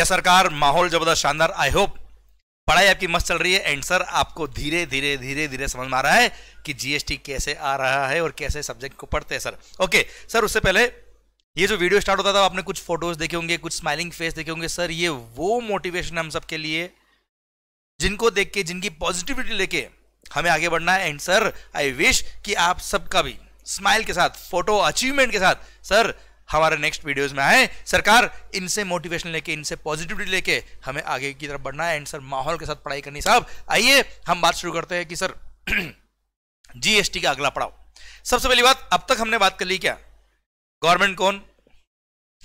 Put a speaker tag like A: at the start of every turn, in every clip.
A: यह सरकार माहौल जबरदस्त शानदार आई होप पढ़ाई आपकी मस्त चल रही है एंड सर आपको धीरे धीरे धीरे धीरे समझ में आ रहा है कि जीएसटी कैसे आ रहा है और कैसे सब्जेक्ट को पढ़ते हैं सर ओके सर उससे पहले ये जो वीडियो स्टार्ट होता था आपने कुछ फोटोज देखे होंगे कुछ स्माइलिंग फेस देखे होंगे सर ये वो मोटिवेशन हम सबके लिए जिनको देख के जिनकी पॉजिटिविटी लेके हमें आगे बढ़ना है एंड सर आई विश कि आप सबका भी स्माइल के साथ फोटो अचीवमेंट के साथ सर हमारे नेक्स्ट वीडियोस में आए सरकार इनसे मोटिवेशन लेके इनसे पॉजिटिविटी लेके हमें आगे की तरफ बढ़ना है एंड सर माहौल के साथ पढ़ाई करनी साहब आइए हम बात शुरू करते हैं कि सर जीएसटी का अगला पड़ाव सबसे पहली बात अब तक हमने बात कर ली क्या गवर्नमेंट कौन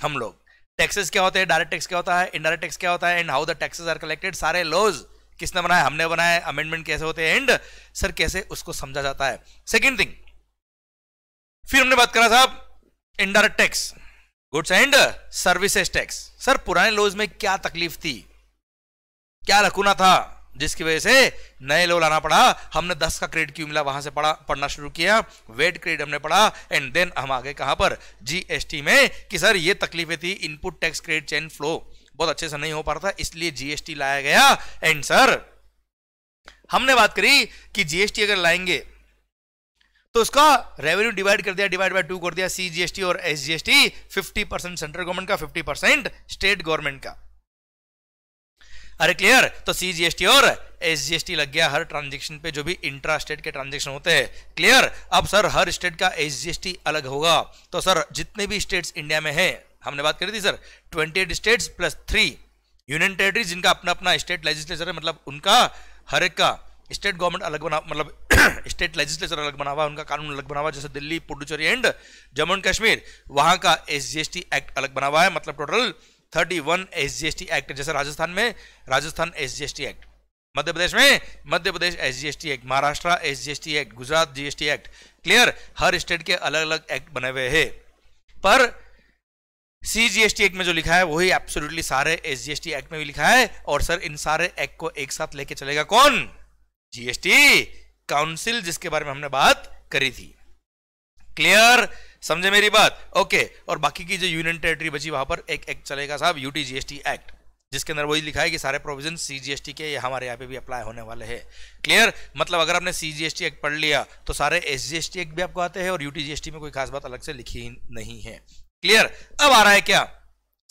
A: हम लोग टैक्सेस क्या होते हैं डायरेक्ट टैक्स क्या होता है इनडायरेक्ट टैक्स क्या होता है and how the taxes are collected सारे लॉज किसने बनाया हमने बनाया अमेंडमेंट कैसे होते हैं एंड सर कैसे उसको समझा जाता है सेकेंड थिंग फिर हमने बात करा साहब indirect tax goods and services tax sir पुराने लोज में क्या तकलीफ थी क्या लकुना था जिसकी वजह से नए लो लाना पड़ा हमने दस का क्रेडिट क्यों मिला वहां से पढ़ा पढ़ना शुरू किया वेट क्रेडिट हमने पढ़ा एंड देन हम आगे कहां पर जीएसटी में कि सर ये तकलीफें थी input tax credit chain flow बहुत अच्छे से नहीं हो पा रहा था इसलिए जीएसटी लाया गया एंड सर हमने बात करी कि जीएसटी अगर लाएंगे तो उसका रेवेन्यू डिवाइड कर दिया डिवाइड बाय टू कर दिया सीजीएसटी और एसजीएसटी 50 परसेंट सेंट्रल गवर्नमेंट का 50 परसेंट स्टेट गवर्नमेंट का अरे क्लियर तो सीजीएसटी और एसजीएसटी लग गया हर ट्रांजेक्शन पे जो भी इंट्रा स्टेट के ट्रांजेक्शन होते हैं क्लियर अब सर हर स्टेट का एसजीएसटी अलग होगा तो सर जितने भी स्टेट्स इंडिया में है हमने बात करी थी sir twenty states plus three union territories जिनका अपना अपना स्टेट लेजिस्लेचर है मतलब उनका हर एक का स्टेट गवर्नमेंट अलग बना मतलब स्टेट लेजिस्लेचर अलग बना हुआ उनका कानून अलग बना हुआ जैसे दिल्ली पुडुचेरी एंड जम्मू एंड कश्मीर वहां का एस एक्ट अलग बना हुआ है मतलब total thirty one S act जैसे राजस्थान में राजस्थान एस एक्ट मध्य प्रदेश में Madhya Pradesh S act Maharashtra S act Gujarat GST act clear हर स्टेट के अलग अलग एक्ट बने हुए हैं पर C G S T act में जो लिखा है वही एब्सोल्युटली सारे एस एक्ट में भी लिखा है और सर इन सारे एक्ट को एक साथ लेके चलेगा कौन जीएसटी काउंसिल जिसके बारे में हमने बात करी थी क्लियर समझे मेरी बात ओके और बाकी की जो यूनियन टेरिटरी बची वहां पर एक एक्ट चलेगा साहब यूटी जीएसटी एक्ट जिसके अंदर वही लिखा है कि सारे प्रोविजन सीजीएसटी के ये हमारे यहाँ पे भी अप्लाई होने वाले हैं क्लियर मतलब अगर आपने सीजीएसटी एक्ट पढ़ लिया तो सारे एसजीएसटी एक्ट भी आपको आते हैं और यूटी यूटीजीएसटी में कोई खास बात अलग से लिखी नहीं है क्लियर अब आ रहा है क्या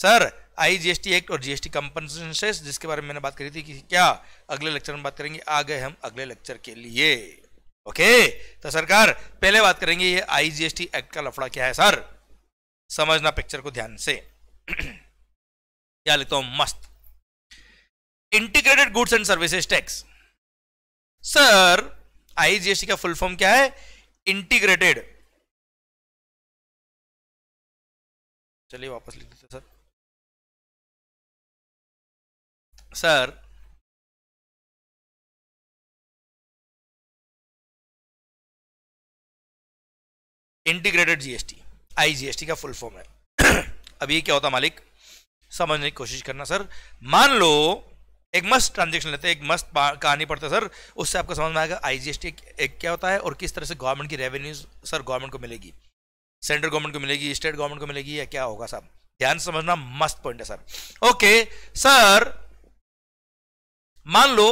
A: सर आई एक्ट और जीएसटी कंपनसेस जिसके बारे में मैंने बात करी थी कि क्या अगले लेक्चर में बात करेंगे आ गए हम अगले लेक्चर के लिए ओके तो सरकार पहले बात करेंगे ये आईजीएसटी एक्ट का लफड़ा क्या है सर समझना पिक्चर को ध्यान से
B: क्या
A: लिखता हूं मस्त integrated goods and services tax sir
B: IGST का फुल फॉर्म क्या है इंटीग्रेटेड चलिए वापस लिख देते sir sir integrated GST IGST का फुल फॉर्म है अब ये क्या होता मालिक समझने की कोशिश करना सर
A: मान लो एक मस्त ट्रांजेक्शन लेते हैं एक मस्त कहानी पड़ता है सर उससे आपको समझ में आएगा आईजीएसटी एक, क्या होता है और किस तरह से गवर्नमेंट की रेवेन्यू सर गवर्नमेंट को मिलेगी सेंट्रल गवर्नमेंट को मिलेगी स्टेट गवर्नमेंट को मिलेगी या क्या होगा साहब ध्यान समझना मस्त पॉइंट है सर ओके
B: सर मान लो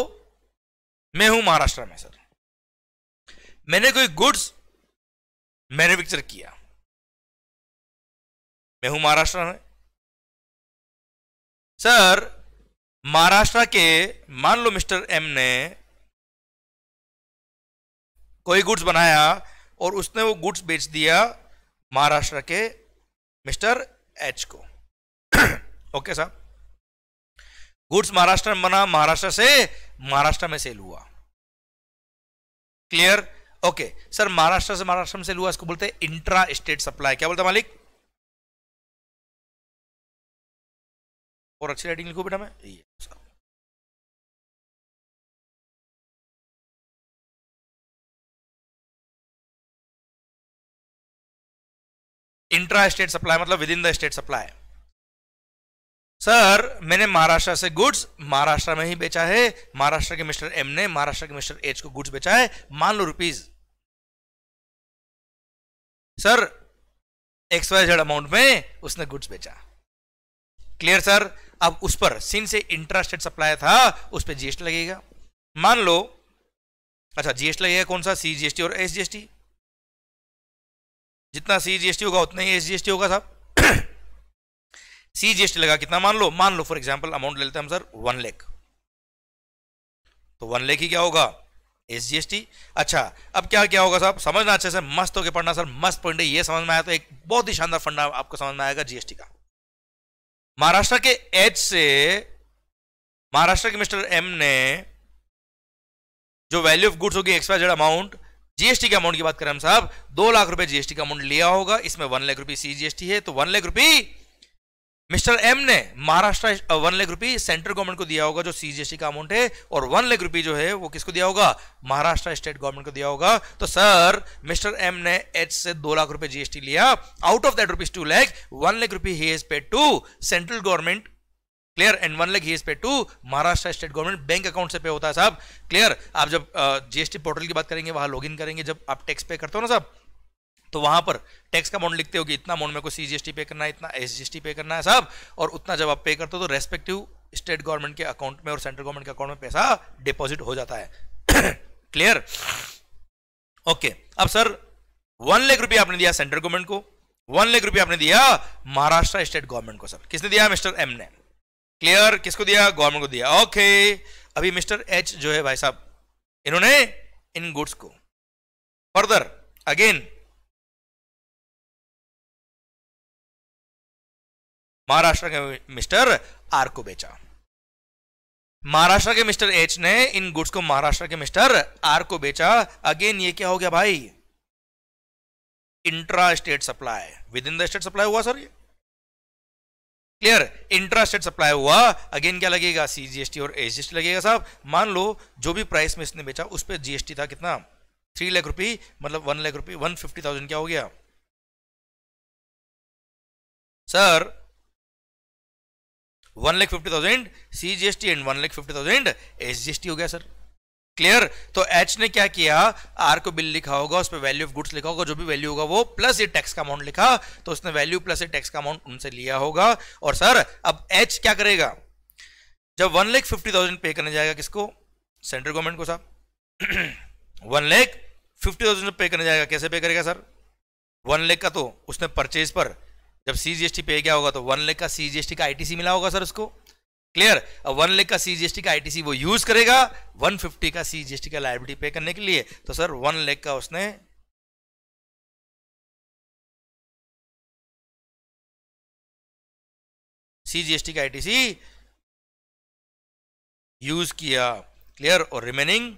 B: मैं हूं महाराष्ट्र में सर मैंने कोई गुड्स मैन्युफैक्चर किया मैं हूं महाराष्ट्र में सर महाराष्ट्र के मान लो मिस्टर एम ने
A: कोई गुड्स बनाया और उसने वो गुड्स बेच दिया महाराष्ट्र के मिस्टर एच को ओके साहब गुड्स महाराष्ट्र में बना महाराष्ट्र से महाराष्ट्र में सेल हुआ
B: क्लियर ओके सर महाराष्ट्र से महाराष्ट्र में सेल हुआ इसको बोलते हैं इंट्रा स्टेट सप्लाई क्या बोलता मालिक और अच्छी राइटिंग लिखो बेटा मैं ये इंट्रा स्टेट सप्लाई मतलब within the state supply sir मैंने
A: महाराष्ट्र से गुड्स महाराष्ट्र में ही बेचा है महाराष्ट्र के मिस्टर एम ने महाराष्ट्र के मिस्टर एच को गुड्स बेचा है मान लो rupees sir X Y Z amount में उसने गुड्स बेचा क्लियर सर अब उस पर सीन से इंटरेस्टेड सप्लायर था उस पर जीएसटी लगेगा मान लो अच्छा जीएसटी लगेगा कौन सा सी जीएसटी और एस जीएसटी जितना सी जीएसटी होगा उतना ही एस जीएसटी होगा साहब सीजीएसटी जीएसटी लगा कितना मान लो मान लो फॉर एग्जाम्पल अमाउंट लेते हैं हम सर वन लेख तो वन लेख ही क्या होगा एस अच्छा अब क्या क्या होगा साहब समझना अच्छे से मस्त होकर पढ़ना सर मस्त पॉइंट है ये समझ में आया तो एक बहुत ही शानदार फंडा आपको समझ में आएगा जीएसटी का महाराष्ट्र के एच से महाराष्ट्र के मिस्टर एम ने जो वैल्यू ऑफ गुड्स होगी एक्सपायर अमाउंट जीएसटी के अमाउंट की बात करें हम साहब दो लाख रुपए जीएसटी का अमाउंट लिया होगा इसमें वन लाख रुपए सी जीएसटी है तो वन लाख रुपए मिस्टर एम ने Maharashtra one lakh rupee central government को दिया होगा जो सीजीएसटी का अमाउंट है और वन लाख रुपी जो है वो किसको दिया होगा महाराष्ट्र स्टेट गवर्नमेंट को दिया होगा तो सर मिस्टर एम ने एच से दो लाख रुपए जीएसटी लिया out of that rupees two lakh one lakh rupee he is paid to central government clear and one lakh he is pay to Maharashtra state government bank account से पे होता है साहब क्लियर आप जब जीएसटी पोर्टल की बात करेंगे वहां लॉग करेंगे जब आप टैक्स पे करते हो ना साहब तो वहां पर टैक्स का अमाउंट लिखते हो कि इतना अमाउंट मेरे को सीजीएसटी पे करना है इतना एसजीएसटी पे करना है सब और उतना जब आप पे करते हो तो रेस्पेक्टिव स्टेट गवर्नमेंट के अकाउंट में और सेंट्रल गवर्नमेंट के अकाउंट में पैसा डिपॉजिट हो जाता है क्लियर ओके अब सर वन लाख रुपया आपने दिया सेंट्रल गवर्नमेंट को वन लाख रुपया आपने दिया महाराष्ट्र स्टेट गवर्नमेंट को सर किसने दिया मिस्टर एम ने क्लियर किसको दिया गवर्नमेंट को दिया ओके okay. अभी मिस्टर एच जो है भाई साहब इन्होंने
B: इन गुड्स को फर्दर अगेन महाराष्ट्र के मिस्टर आर को बेचा
A: महाराष्ट्र के मिस्टर एच ने इन गुड्स को महाराष्ट्र के मिस्टर आर को बेचा अगेन ये क्या हो गया भाई intra state supply within the state supply हुआ सर ये क्लियर इंट्रा स्टेट सप्लाई हुआ अगेन क्या लगेगा सीजीएसटी और एसजीएसटी लगेगा साहब मान लो जो भी प्राइस में इसने बेचा उस पर जीएसटी था
B: कितना थ्री लाख रुपी मतलब one lakh rupee one fifty thousand क्या हो गया sir one lakh fifty thousand C G S T and one lakh fifty thousand S G S T हो गया सर क्लियर तो एच ने क्या
A: किया आर को बिल लिखा होगा उस पर वैल्यू ऑफ गुड्स लिखा होगा जो भी वैल्यू होगा वो प्लस ये टैक्स का अमाउंट लिखा तो उसने वैल्यू प्लस ये टैक्स का अमाउंट उनसे लिया होगा और सर अब एच क्या करेगा जब वन लेख फिफ्टी थाउजेंड पे करने जाएगा किसको सेंट्रल गवर्नमेंट को साहब वन लेख फिफ्टी थाउजेंड पे करने जाएगा कैसे पे करेगा सर वन लेख का तो उसने परचेज पर जब सीजीएसटी पे गया होगा तो वन लेख का सीजीएसटी का आईटीसी मिला होगा सर उसको क्लियर अब वन लेख का सीजीएसटी का आईटीसी वो यूज करेगा 150 का सीजीएसटी का लाइबिलिटी पे करने के लिए
B: तो सर वन लेख का उसने सीजीएसटी का आईटीसी यूज किया क्लियर और रिमेनिंग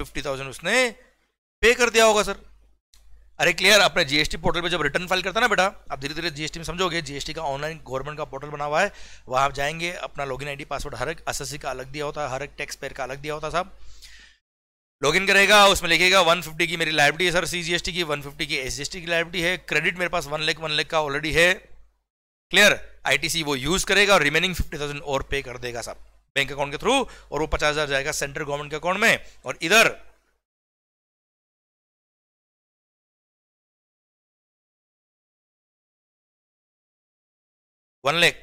B: 50,000 उसने
A: पे कर दिया होगा सर अरे क्लियर अपने जीएसटी पोर्टल पे जब रिटर्न फाइल करता ना बेटा आप धीरे धीरे जीएसटी में समझोगे जीएसटी का ऑनलाइन गवर्नमेंट का पोर्टल बना हुआ है वहाँ आप जाएंगे अपना लॉगिन आईडी पासवर्ड हर एक एस का अलग दिया होता है हर एक टैक्स पेयर का अलग दिया होता है साहब लॉगिन करेगा उसमें लिखेगा वन की मेरी लाइबिलिटी है सर सी की वन की एस की लाइबिलिटी है क्रेडिट मेरे पास वन लेख वन लेख का ऑलरेडी है क्लियर आई वो यूज करेगा और रिमेनिंग फिफ्टी और पे कर देगा
B: साहब बैंक अकाउंट के थ्रू और वो हजार जाएगा सेंट्रल गवर्नमेंट के अकाउंट में और इधर वन लेख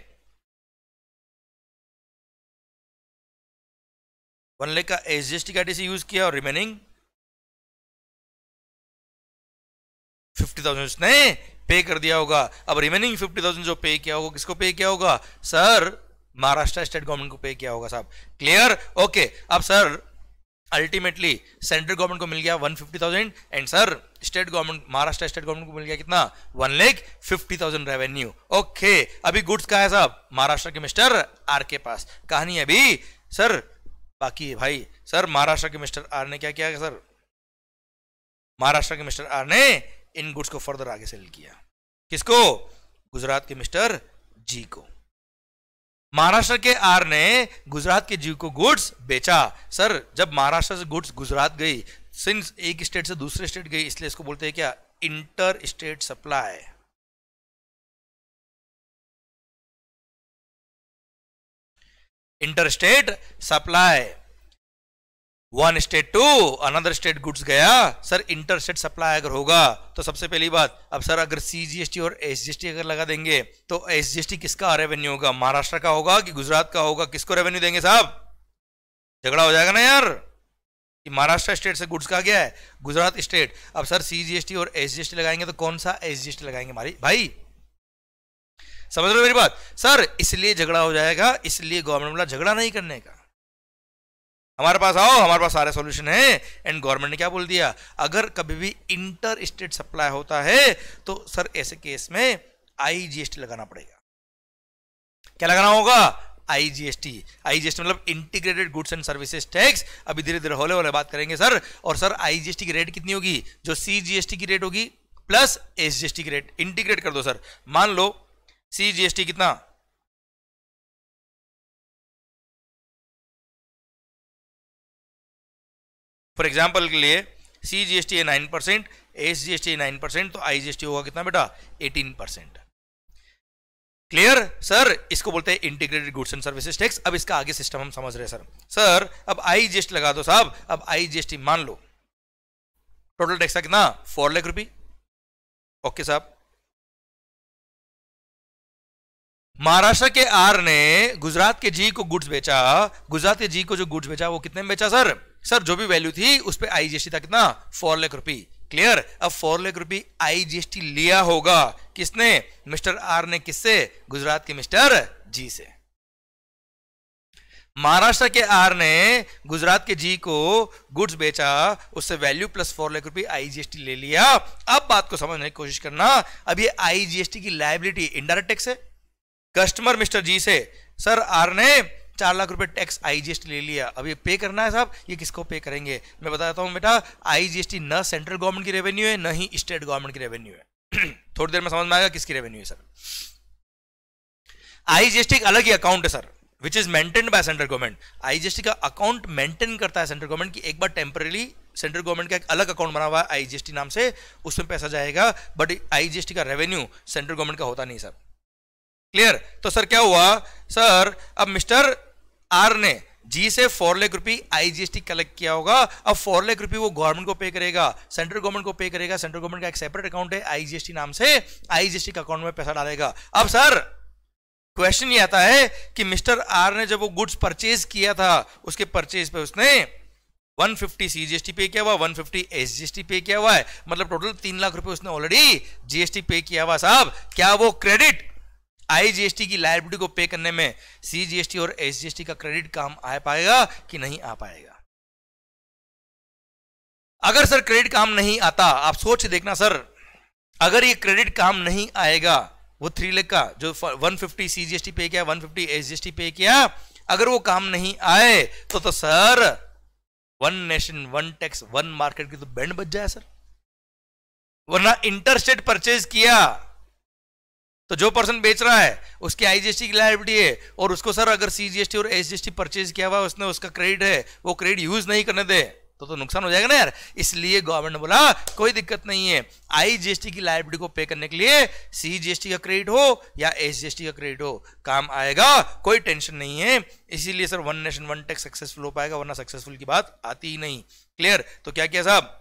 B: वन लेख का एस जी एस टी का यूज किया और रिमेनिंग फिफ्टी थाउजेंड उसने पे कर दिया
A: होगा अब रिमेनिंग फिफ्टी थाउजेंड जो पे किया होगा किसको पे किया होगा सर महाराष्ट्र स्टेट गवर्नमेंट को पे किया होगा साहब क्लियर ओके अब सर अल्टीमेटली सेंट्रल गवर्नमेंट को मिल गया one fifty thousand and sir state government Maharashtra state government को मिल गया कितना one lakh fifty thousand revenue okay अभी गुड्स का है साहब महाराष्ट्र के मिस्टर आर के पास कहानी अभी सर बाकी है भाई सर महाराष्ट्र के मिस्टर आर ने क्या किया सर महाराष्ट्र के मिस्टर आर ने इन गुड्स को फर्दर आगे सेल किया किसको गुजरात के मिस्टर जी को महाराष्ट्र के आर ने गुजरात के जीव को गुड्स बेचा सर जब महाराष्ट्र से गुड्स गुजरात गई
B: सिंस एक स्टेट से दूसरे स्टेट गई इसलिए इसको बोलते हैं क्या inter state supply inter state supply one state to another state
A: goods गया सर इंटर स्टेट सप्लाई अगर होगा तो सबसे पहली बात अब सर अगर सीजीएसटी और एसजीएसटी अगर लगा देंगे तो एसजीएसटी किसका रेवेन्यू होगा महाराष्ट्र का होगा कि गुजरात का होगा किसको रेवेन्यू देंगे साहब झगड़ा हो जाएगा ना यार महाराष्ट्र स्टेट से गुड्स का गया है गुजरात स्टेट अब सर सीजीएसटी और एसजीएसटी लगाएंगे तो कौन सा एसजीएसटी लगाएंगे हमारी भाई समझ रहे हो मेरी बात सर इसलिए झगड़ा हो जाएगा इसलिए गवर्नमेंट वाला झगड़ा नहीं करने का हमारे पास आओ हमारे पास सारे सॉल्यूशन है एंड गवर्नमेंट ने क्या बोल दिया अगर कभी भी इंटर स्टेट सप्लाई होता है तो सर ऐसे केस में आईजीएसटी लगाना पड़ेगा क्या लगाना होगा आईजीएसटी आईजीएसटी मतलब integrated goods and services tax अभी धीरे धीरे होले होले बात करेंगे सर और सर आईजीएसटी की रेट कितनी होगी जो सीजीएसटी की रेट होगी प्लस एसजीएसटी की रेट इंटीग्रेट कर दो
B: सर मान लो सीजीएसटी कितना फॉर एग्जाम्पल के लिए सी जी एस टी है nine percent S G S T nine percent तो आई जी एस टी होगा कितना बेटा एटीन
A: परसेंट क्लियर सर इसको बोलते हैं integrated goods and services tax अब इसका आगे सिस्टम हम समझ रहे हैं सर सर अब आई जी एस टी लगा दो साहब अब आई जी एस टी मान लो
B: टोटल टैक्स का कितना फोर लाख रुपी ओके साहब महाराष्ट्र के आर ने गुजरात के जी को गुड्स
A: बेचा गुजरात के जी को जो गुड्स बेचा वो कितने में बेचा सर सर जो भी वैल्यू थी उस पर आई जी था कितना फोर लाख रुपी क्लियर अब फोर लाख रुपी आई लिया होगा किसने मिस्टर आर ने किससे गुजरात के मिस्टर जी से महाराष्ट्र के आर ने गुजरात के जी को गुड्स बेचा उससे वैल्यू प्लस फोर लाख रुपए आईजीएसटी ले लिया अब बात को समझने की कोशिश करना अब ये आईजीएसटी की लाइबिलिटी इंडायरेक्ट टैक्स है कस्टमर मिस्टर जी से सर आर ने चार लाख रुपए टैक्स आईजीएसटी ले लिया अब ये पे करना है साहब ये किसको पे करेंगे मैं बता देता हूँ बेटा आईजीएसटी न सेंट्रल गवर्नमेंट की रेवेन्यू है न ही स्टेट गवर्नमेंट की रेवेन्यू है थोड़ी देर में समझ में आएगा किसकी रेवेन्यू है सर आईजीएसटी एक अलग ही अकाउंट है sir which is maintain by central government IGST का अकाउंट मेंटेन करता है सेंट्रल गवर्नमेंट की एक बार टेम्परली सेंट्रल गवर्नमेंट का एक अलग अकाउंट बना हुआ है आईजीएसटी नाम से उसमें पैसा जाएगा बट आईजीएसटी का रेवेन्यू सेंट्रल गवर्नमेंट का होता नहीं सर क्लियर तो सर क्या हुआ सर अब मिस्टर आर ने जी से four lakh rupee IGST collect किया होगा अब फोर लाख रुपी वो गवर्नमेंट को पे करेगा सेंट्रल गवर्नमेंट को पे करेगा सेंट्रल गवर्नमेंट का एक सेपरेट अकाउंट है आईजीएसटी नाम से आईजीएसटी के अकाउंट में पैसा डालेगा अब सर क्वेश्चन ये आता है कि मिस्टर आर ने जब वो गुड्स परचेज किया था उसके परचेज पे उसने 150 सीजीएसटी पे किया हुआ 150 एसजीएसटी पे किया हुआ है मतलब टोटल तीन लाख रुपए उसने ऑलरेडी जीएसटी पे किया हुआ साहब क्या वो क्रेडिट आईजीएसटी की लाइबिलिटी को पे करने में सीजीएसटी और एसजीएसटी का क्रेडिट काम आ पाएगा कि नहीं आ पाएगा अगर सर क्रेडिट काम नहीं आता आप सोच देखना सर अगर ये क्रेडिट काम नहीं आएगा वो थ्री लेख का जो 150 सीजीएसटी पे किया 150 एसजीएसटी पे किया अगर वो काम नहीं आए तो तो sir one nation one tax one market की तो बैंड बच जाए सर वरना इंटरस्टेट परचेज किया तो जो पर्सन बेच रहा है उसकी आईजीएसटी की लाइबिलिटी है और उसको सर अगर सीजीएसटी और एसजीएसटी परचेज किया हुआ उसने उसका क्रेडिट है वो क्रेडिट यूज नहीं करने दे तो तो नुकसान हो जाएगा ना यार इसलिए गवर्नमेंट ने बोला कोई दिक्कत नहीं है आईजीएसटी की लाइबिलिटी को पे करने के लिए सीजीएसटी का क्रेडिट हो या एसजीएसटी का क्रेडिट हो काम आएगा कोई टेंशन नहीं है इसीलिए sir one nation one tax successful हो पाएगा वरना सक्सेसफुल की बात आती ही नहीं क्लियर तो क्या किया साहब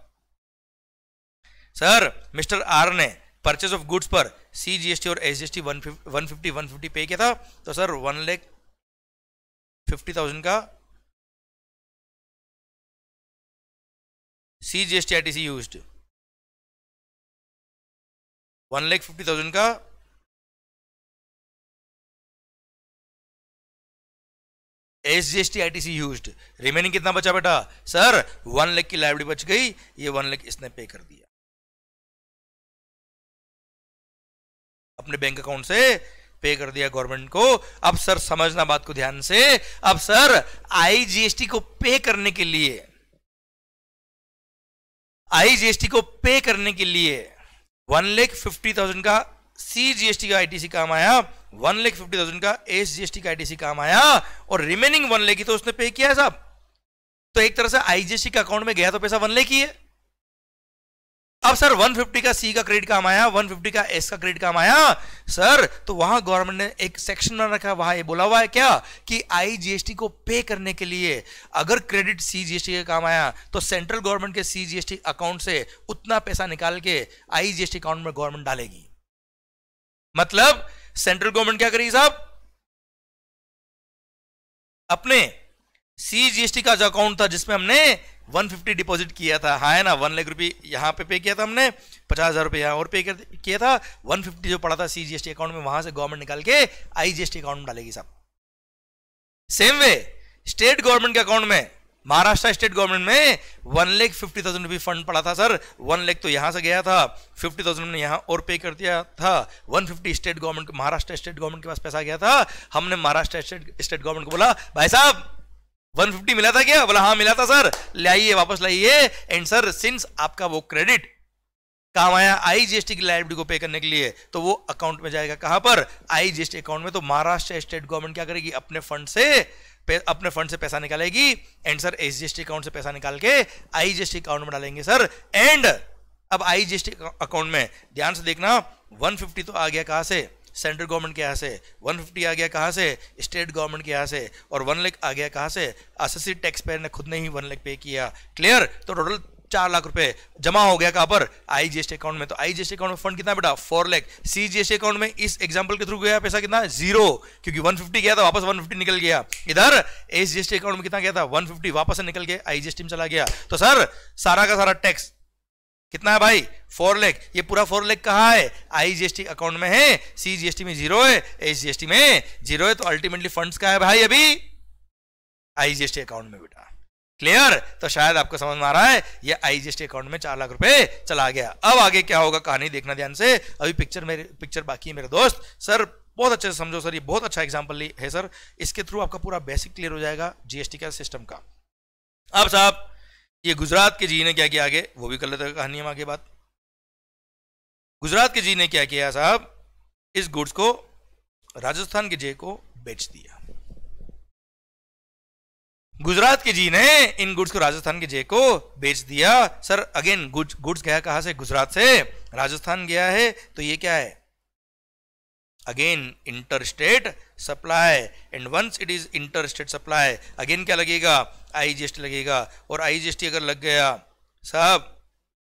A: सर मिस्टर आर ने परचेज ऑफ गुड्स पर सी जी
B: एस टी और S G S T one fifty one fifty pay किया था तो sir one lakh fifty thousand का C G S T I T C use one lakh fifty thousand का S G S T I T C use remaining कितना बचा बेटा sir one lakh की library बच गई
A: ये वन लैख इसने पे कर दिया अपने बैंक अकाउंट से पे कर दिया गवर्नमेंट को अब सर समझना बात को ध्यान से अब सर आईजीएसटी को पे करने के लिए आईजीएसटी को पे करने के लिए वन लेख फिफ्टी थाउजेंड का सी जीएसटी का आईटीसी काम आया वन लेख फिफ्टी थाउजेंड का एस जीएसटी का आईटीसी काम आया और रिमेनिंग वन लेख ही तो उसने पे किया है साहब तो एक तरह से आईजीएसटी के अकाउंट में गया तो पैसा वन लेख ही है अब सर 150 का सी का क्रेडिट काम आया 150 का एस का क्रेडिट काम आया सर तो वहां गवर्नमेंट ने एक सेक्शन बना रखा वहां ये बोला हुआ है क्या कि आईजीएसटी को पे करने के लिए अगर क्रेडिट सी जीएसटी का काम आया तो सेंट्रल गवर्नमेंट के सी जीएसटी अकाउंट से उतना पैसा निकाल के आईजीएसटी अकाउंट में गवर्नमेंट डालेगी मतलब सेंट्रल गवर्नमेंट क्या करेगी साहब अपने सीजीएसटी का जो अकाउंट था जिसमें हमने वन फिफ्टी डिपॉजिट किया था हाँ है ना वन लाख रुपये यहाँ पे पे किया था हमने पचास हज़ार रुपये यहाँ और पे किया था वन फिफ्टी जो पड़ा था C G S T account में वहाँ से गवर्नमेंट निकाल के I G S T account में डालेगी साहब सेम वे स्टेट गवर्नमेंट के अकाउंट में महाराष्ट्र स्टेट गवर्नमेंट में one lakh fifty thousand rupees fund पड़ा था सर वन लेख तो यहाँ से गया था फिफ्टी थाउजेंड ने यहाँ और पे कर दिया था one fifty state government Maharashtra state government के पास पैसा गया था हमने महाराष्ट्र स्टेट स्टेट गवर्नमेंट को बोला भाई साहब 150 मिला था क्या बोला हाँ मिला था सर लाइए वापस लाइए एंड सर सिंस आपका वो क्रेडिट काम आया आईजीएसटी की लाइब्रेरी को पे करने के लिए तो वो अकाउंट में जाएगा कहां पर आईजीएसटी अकाउंट में तो महाराष्ट्र स्टेट गवर्नमेंट क्या करेगी अपने फंड से अपने फंड से पैसा निकालेगी एंड सर एसजीएसटी अकाउंट से पैसा निकाल के आईजीएसटी अकाउंट में डालेंगे सर एंड अब आईजीएसटी अकाउंट में ध्यान से देखना 150 तो आ गया कहां से सेंट्रल गवर्नमेंट के यहाँ से 150 आ गया कहाँ से स्टेट गवर्नमेंट के यहाँ से और वन लेख आ गया कहाँ से असेसी टैक्स पेयर ने खुद ने ही वन लेख पे किया क्लियर तो टोटल चार लाख रुपए जमा हो गया कहा पर आईजीएसटी अकाउंट में तो आईजीएसटी अकाउंट में फंड कितना बेटा फोर सी सीजीएसटी अकाउंट में इस एग्जाम्पल के थ्रू गया पैसा कितना जीरो क्योंकि 150 गया था वापस 150 निकल गया इधर एसजीएसटी अकाउंट में कितना गया था 150 वापस निकल के आईजीएसटी में चला गया तो सर सारा का सारा टैक्स कितना है भाई फोर लेख ये पूरा फोर लेख कहा है आई टी अकाउंट में है सी टी में जीरो है एस जीएसटी में जीरो है तो अल्टीमेटली फंड्स का है भाई अभी आई अकाउंट में बेटा क्लियर तो शायद आपको समझ में आ रहा है ये आईजीएसटी अकाउंट में चार लाख रुपए चला गया अब आगे क्या होगा कहानी देखना ध्यान से अभी पिक्चर मेरे पिक्चर बाकी है मेरे दोस्त सर बहुत अच्छे से समझो सर ये बहुत अच्छा एग्जाम्पल है सर इसके थ्रू आपका पूरा बेसिक क्लियर हो जाएगा जीएसटी का सिस्टम का अब साहब ये गुजरात के जी ने क्या किया आगे वो भी कर लेते कहानी हम आगे बात गुजरात के जी ने क्या किया साहब इस गुड्स को राजस्थान के जे को बेच दिया गुजरात के जी ने इन गुड्स को राजस्थान के जे को बेच दिया सर अगेन गुड्स गुड्स गया कहा से गुजरात से राजस्थान गया है तो ये क्या है again inter state supply and once it is inter state supply again क्या लगेगा आई जी लगेगा और आई जी अगर लग गया साहब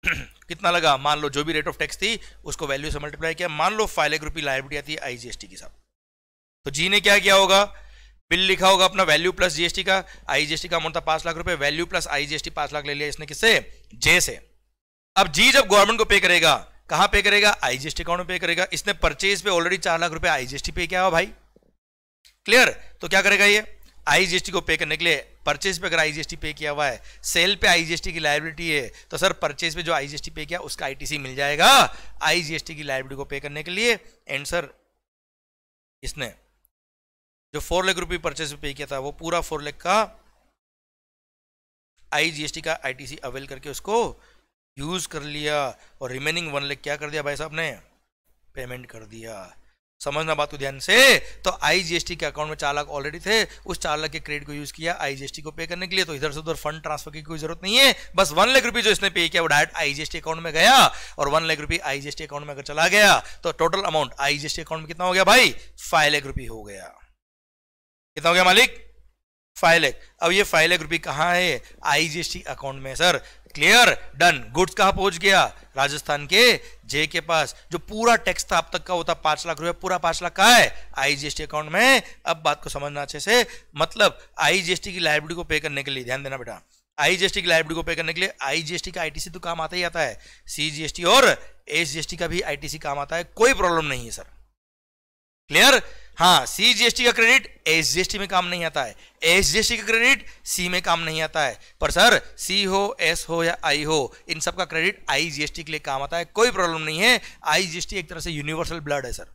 A: कितना लगा मान लो जो भी रेट ऑफ टैक्स थी उसको वैल्यू से मल्टीप्लाई किया मान लो फाइव लाख रुपी लाइबिलिटी आती है आईजीएसटी की साहब तो जी ने क्या किया होगा बिल लिखा होगा अपना वैल्यू प्लस जीएसटी का आईजीएसटी का अमाउंट था पांच लाख रुपए वैल्यू प्लस आईजीएसटी पांच लाख ले लिया इसने किससे जे से अब जी जब गवर्नमेंट को पे करेगा कहां पे करेगा आईजीएसटी अकाउंट में पे करेगा इसने परचेज पे ऑलरेडी चार लाख रुपए आईजीएसटी पे किया हुआ भाई क्लियर तो क्या करेगा ये आईजीएसटी को पे करने के लिए परचेज पे अगर आई पे किया हुआ है सेल पे आई की लाइबिलिटी है तो सर परचेज पे जो आई पे किया उसका आई मिल जाएगा आई की लाइबिलिटी को पे करने के लिए एंड सर इसने जो फोर लेख रुपये परचेज पे किया था वो पूरा फोर लेख का आई का आई अवेल करके उसको यूज कर लिया और रिमेनिंग वन लेख क्या कर दिया भाई साहब ने पेमेंट कर दिया समझना बात को ध्यान से तो आईजीएसटी के अकाउंट में चार लाख ऑलरेडी थे उस चार लाख के क्रेडिट को यूज किया आईजीएसटी को पे करने के लिए तो इधर से उधर फंड ट्रांसफर की कोई जरूरत नहीं है बस वन लाख रुपए जो इसने पे किया वो डायरेक्ट आईजीएसटी अकाउंट में गया और वन लाख रुपए आईजीएसटी अकाउंट में अगर चला गया तो टोटल अमाउंट आईजीएसटी अकाउंट में कितना हो गया भाई फाइव लाख रुपये हो गया कितना हो गया मालिक फाइव लाख अब ये फाइव लाख रुपये कहाँ है आईजीएसटी अकाउंट में सर क्लियर डन गुड्स कहां पहुंच गया राजस्थान के जे के पास जो पूरा टैक्स था अब तक का होता पांच लाख रुपए पूरा पांच लाख का है आईजीएसटी अकाउंट में अब बात को समझना अच्छे से मतलब आईजीएसटी की लाइब्रेरी को पे करने के लिए ध्यान देना बेटा आईजीएसटी की लाइब्रेरी को पे करने के लिए आईजीएसटी का आईटीसी तो काम आता ही आता है सीजीएसटी और एसजीएसटी का भी आईटीसी काम आता है कोई प्रॉब्लम नहीं है सर क्लियर हाँ सी जीएसटी का क्रेडिट एस जीएसटी में काम नहीं आता है एस जीएसटी का क्रेडिट सी में काम नहीं आता है पर सर सी हो एस हो या आई हो इन सब का क्रेडिट आई जीएसटी के लिए काम आता है कोई प्रॉब्लम नहीं है आई जीएसटी एक तरह से यूनिवर्सल ब्लड है sir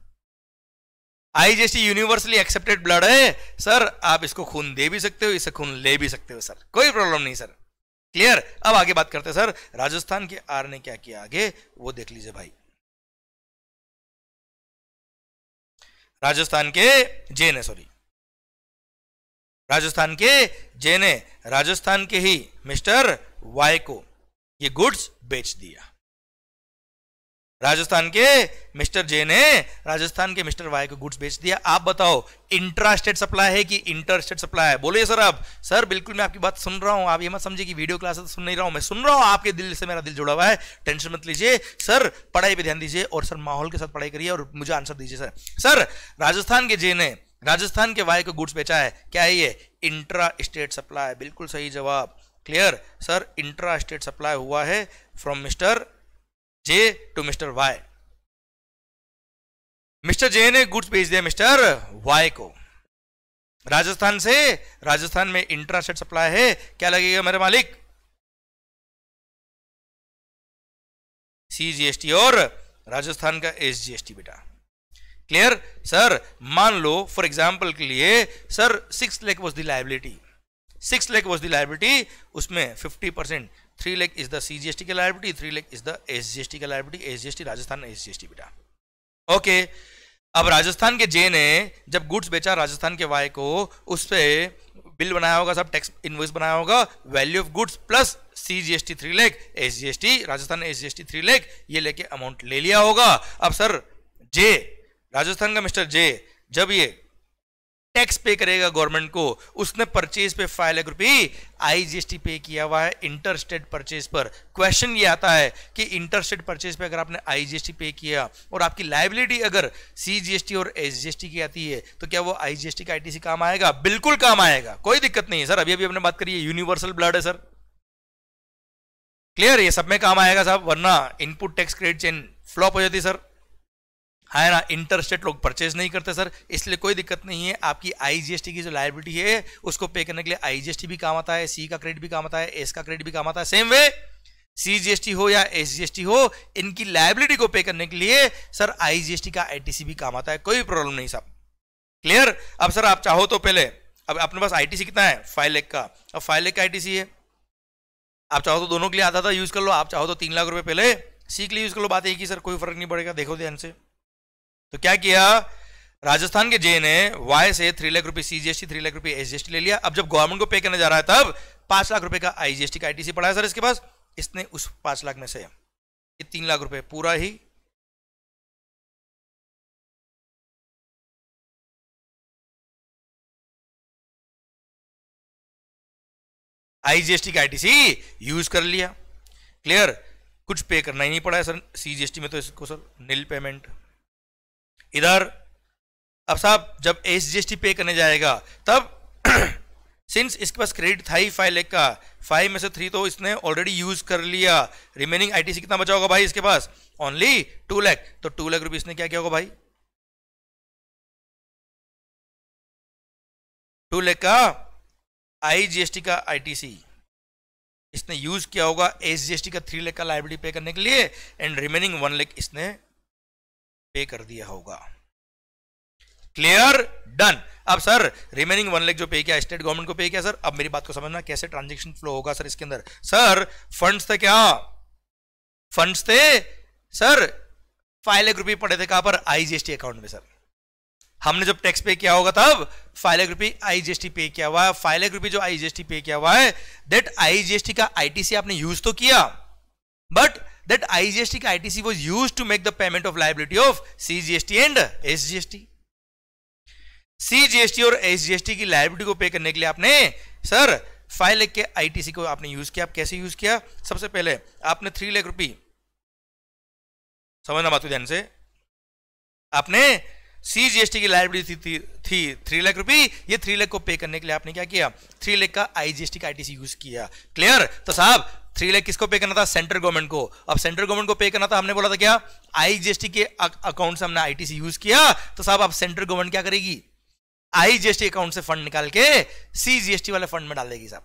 A: I GST universally accepted blood है सर आप इसको खून दे भी सकते हो इसे खून ले भी सकते हो सर कोई प्रॉब्लम नहीं सर क्लियर अब आगे बात करते हैं सर राजस्थान
B: के आर ने क्या किया आगे वो देख लीजिए भाई राजस्थान के जे ने सॉरी राजस्थान
A: के जे ने राजस्थान के ही मिस्टर वाई को ये गुड्स बेच दिया राजस्थान के मिस्टर जे ने राजस्थान के मिस्टर वाई को गुड्स बेच दिया आप बताओ इंट्रा स्टेट सप्लाई है कि इंटर स्टेट सप्लाई है बोलिए सर आप सर बिल्कुल मैं आपकी बात सुन रहा हूं आप ये मत समझिए कि वीडियो क्लास तो सुन नहीं रहा हूं मैं सुन रहा हूं आपके दिल से मेरा दिल जुड़ा हुआ है टेंशन मत लीजिए सर पढ़ाई पर ध्यान दीजिए और सर माहौल के साथ पढ़ाई करिए और मुझे आंसर दीजिए सर सर राजस्थान के जे ने राजस्थान के वाई को गुड्स बेचा है क्या है ये इंट्रा स्टेट सप्लाई बिल्कुल सही जवाब clear sir intra state supply हुआ है from mister J to mister Y mister J ने गुड्स भेज दिया मिस्टर वाई को राजस्थान से राजस्थान
B: में इंट्रास्टेट सप्लाई है क्या लगेगा मेरे मालिक
A: सीजीएसटी और राजस्थान का एसजीएसटी बेटा क्लियर सर मान लो फॉर एग्जाम्पल के लिए sir six lakh was the liability six lakh was the liability उसमें fifty percent three lakh is the C G S T का liability three lakh is the S G S T का liability S G S T Rajasthan S G S T बेटा okay अब राजस्थान के जे ने जब goods बेचा राजस्थान के वाई को उस पर बिल बनाया होगा सब टैक्स इनवॉइस बनाया होगा value of goods plus C G S T three lakh S G S T Rajasthan S G S T three lakh ये लेके अमाउंट ले लिया होगा अब सर जे राजस्थान का मिस्टर जे जब ये टैक्स पे करेगा गवर्नमेंट को उसने परचेज पे फाइव लाख रुपये आईजीएसटी पे किया हुआ है इंटरस्टेट परचेज पर क्वेश्चन ये आता है कि इंटरस्टेट परचेज पे अगर आपने आईजीएसटी पे किया और आपकी लाइबिलिटी अगर सीजीएसटी और एसजीएसटी की आती है तो क्या वो आईजीएसटी का आईटीसी काम आएगा बिल्कुल काम आएगा कोई दिक्कत नहीं है सर अभी अभी हमने बात करी है यूनिवर्सल ब्लड है सर क्लियर ये सब में काम आएगा साहब वरना input tax credit chain flop हो जाती सर है ना इंटरस्टेट लोग परचेज नहीं करते सर इसलिए कोई दिक्कत नहीं है आपकी आईजीएसटी की जो लाइबिलिटी है उसको पे करने के लिए आईजीएसटी भी काम आता है सी का क्रेडिट भी काम आता है एस का क्रेडिट भी काम आता है सेम वे सी हो या एस हो इनकी लाइबिलिटी को पे करने के लिए सर आईजीएसटी का आईटीसी भी काम आता है कोई प्रॉब्लम नहीं साहब क्लियर अब सर आप चाहो तो पहले अब अपने पास आईटीसी कितना है फाइव लेख का अब फाइव लेख का आईटीसी है आप चाहो तो दोनों के लिए आधा था यूज कर लो आप चाहो तो तीन लाख रुपए पहले सी के लिए यूज कर लो बात यही की सर कोई फर्क नहीं पड़ेगा देखो ध्यान से तो क्या किया राजस्थान के जे ने वाई से थ्री लाख रुपए सीजीएसटी थ्री लाख रुपए एसजीएसटी ले लिया अब जब गवर्नमेंट को पे करने जा रहा है तब पांच लाख रुपए का आईजीएसटी का आईटीसी पड़ा है सर इसके पास इसने उस पांच
B: लाख में से ये तीन लाख रुपए पूरा ही आईजीएसटी का आईटीसी यूज कर लिया क्लियर
A: कुछ पे करना ही नहीं पड़ा है सर सीजीएसटी में तो इसको सर नील पेमेंट इधर अब साहब जब एस पे करने जाएगा तब सिंस इसके पास क्रेडिट था ही फाइव लेख का फाइव में से थ्री तो इसने ऑलरेडी यूज कर लिया
B: रिमेनिंग आईटीसी कितना बचा होगा भाई इसके पास ओनली टू लैख तो टू लैख रुपीज ने क्या किया होगा भाई टू लैख का आईजीएसटी का आईटीसी इसने यूज किया होगा एस का थ्री लेख का
A: लाइब्रेरी पे करने के लिए एंड रिमेनिंग वन लेख इसने पे कर दिया होगा क्लियर डन अब सर रिमेनिंग वन लेख जो पे किया स्टेट गवर्नमेंट को पे किया सर अब मेरी बात को समझना कैसे ट्रांजेक्शन फ्लो होगा सर इसके अंदर सर फंड्स थे क्या फंड्स थे सर फाइव लाख रुपये पड़े थे कहां पर आईजीएसटी अकाउंट में सर हमने जब टैक्स पे किया होगा तब फाइव लाख रुपये आईजीएसटी पे किया हुआ है फाइव लाख रुपये जो आईजीएसटी पे किया हुआ है दैट आईजीएसटी का आईटीसी आपने यूज तो किया but that IGST ka ITC was used to make the payment of liability of CGST and SGST. CGST और SGST की liability को pay करने के लिए आपने सर फाइव लेख के आईटीसी को आपने यूज किया आप कैसे यूज किया सबसे पहले आपने थ्री लाख रुपी समझना बात ध्यान से आपने सीजीएसटी की लाइबिलिटी थी, थी थ्री लाख रुपी ये थ्री लाख को पे करने के लिए आपने क्या किया थ्री लेख का आईजीएसटी का आईटीसी यूज किया क्लियर तो साहब थ्री लैख किसको पे करना था सेंट्रल गवर्नमेंट को अब सेंट्रल गवर्नमेंट को पे करना था हमने बोला था क्या आईजीएसटी के अकाउंट से हमने आईटीसी यूज किया तो साहब अब सेंट्रल गवर्नमेंट क्या करेगी आईजीएसटी अकाउंट से फंड निकाल के सीजीएसटी वाले फंड में डाल देगी साहब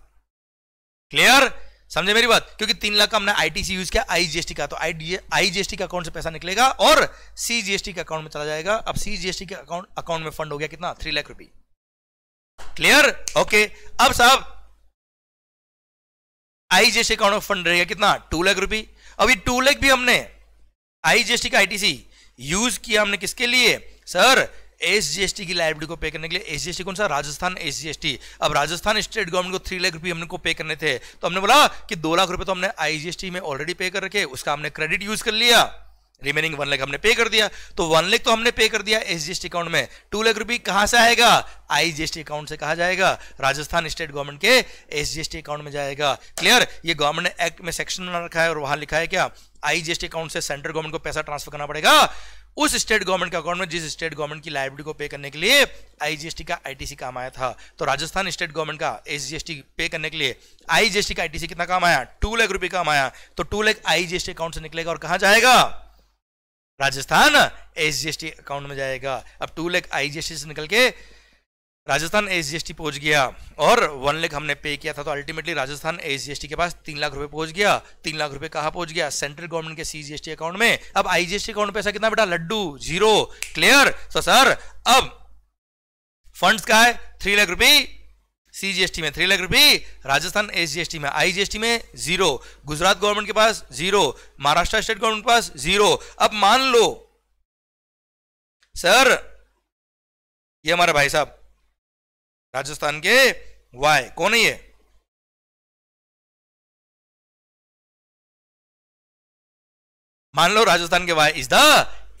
A: क्लियर समझे मेरी बात क्योंकि तीन लाख का हमने आईटीसी यूज किया आईजीएसटी का तो आईजीएसटी के अकाउंट से पैसा निकलेगा और सीजीएसटी के अकाउंट में चला जाएगा अब सीजीएसटी के अकाउंट अकाउंट में फंड हो गया कितना थ्री लाख रुपए क्लियर ओके अब साहब आईजीएसटी अकाउंट ऑफ फंड रहेगा कितना टू लाख रुपी अभी टू लाख भी हमने आईजीएसटी का आईटीसी यूज किया हमने किसके लिए सर एसजीएसटी की लाइब्रेरी को पे करने के लिए एसजीएसटी कौन सा राजस्थान एसजीएसटी अब राजस्थान स्टेट गवर्नमेंट को थ्री लाख रुपए हमने को पे करने थे तो हमने बोला कि दो लाख रुपए तो हमने आईजीएसटी में ऑलरेडी पे कर रखे उसका हमने क्रेडिट यूज कर लिया रिमेनिंग वन लेख हमने पे कर दिया तो वन लेख तो हमने पे कर दिया एस अकाउंट में टू लाख रुपी कहाँ से आएगा आई अकाउंट से कहा जाएगा राजस्थान स्टेट गवर्नमेंट के एस अकाउंट में जाएगा क्लियर ये गवर्नमेंट ने एक्ट में सेक्शन बना रखा है और वहां लिखा है क्या आई अकाउंट से सेंट्रल गवर्नमेंट को पैसा ट्रांसफर करना पड़ेगा उस स्टेट गवर्नमेंट के अकाउंट में जिस स्टेट गवर्नमेंट की लाइब्रेरी को पे करने के लिए आईजीएसटी का आईटीसी काम आया था तो राजस्थान स्टेट गवर्नमेंट का एसजीएसटी पे करने के लिए आईजीएसटी का आईटीसी कितना काम आया टू लाख रुपए काम आया तो टू लाख आईजीएसटी अकाउंट से निकलेगा और कहा जाएगा राजस्थान एसजीएसटी अकाउंट में जाएगा अब टू लेख आईजीएसटी से निकल के राजस्थान एसजीएसटी पहुंच गया और वन लेख हमने पे किया था तो अल्टीमेटली राजस्थान एसजीएसटी के पास तीन लाख रुपए पहुंच गया तीन लाख रुपए कहाँ पहुंच गया सेंट्रल गवर्नमेंट के सीजीएसटी अकाउंट में अब आईजीएसटी अकाउंट पैसा कितना बेटा लड्डू जीरो क्लियर तो सर अब फंड्स का है थ्री लाख रुपए सीजीएसटी में थ्री लाख रुपए राजस्थान एसजीएसटी में आईजीएसटी में जीरो गुजरात गवर्नमेंट के पास जीरो महाराष्ट्र स्टेट गवर्नमेंट के पास जीरो अब मान लो सर
B: ये हमारे भाई साहब राजस्थान के वाई कौन है ये मान लो राजस्थान के Y is the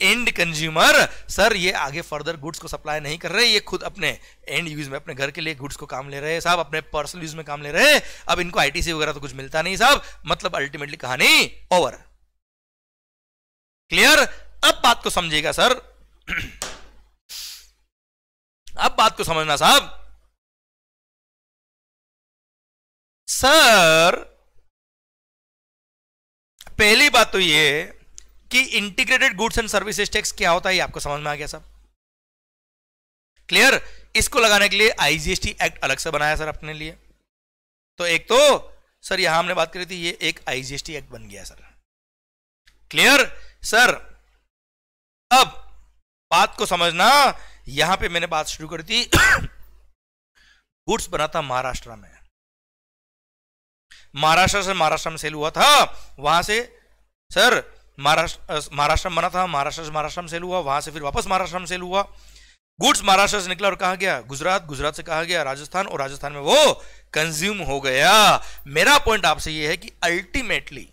B: end consumer sir ये
A: आगे फर्दर गुड्स को सप्लाई नहीं कर रहे ये खुद अपने एंड यूज में अपने घर के लिए गुड्स को काम ले रहे साहब अपने पर्सनल यूज में काम ले रहे अब इनको आईटीसी वगैरह तो कुछ मिलता नहीं साहब मतलब अल्टीमेटली कहानी
B: ओवर क्लियर अब बात को समझिएगा सर अब बात को समझना साहब सर
A: पहली बात तो ये कि integrated goods and services tax क्या होता है आपको समझ में आ गया सब क्लियर इसको लगाने के लिए आईजीएसटी एक्ट अलग से बनाया सर अपने लिए तो एक तो सर यहां हमने बात करी थी ये एक आईजीएसटी एक्ट बन गया सर क्लियर सर अब बात को समझना यहां पे मैंने बात शुरू करी थी गुड्स बना था महाराष्ट्र में महाराष्ट्र से महाराष्ट्र में सेल हुआ था वहां से सर महाराष्ट्र में बना था महाराष्ट्र में सेल हुआ वहां से फिर वापस में सेल हुआ गुड्स महाराष्ट्र से निकला और कहा गया गुजरात गुजरात से कहा गया राजस्थान और राजस्थान में वो कंज्यूम हो गया मेरा पॉइंट आपसे ये है कि अल्टीमेटली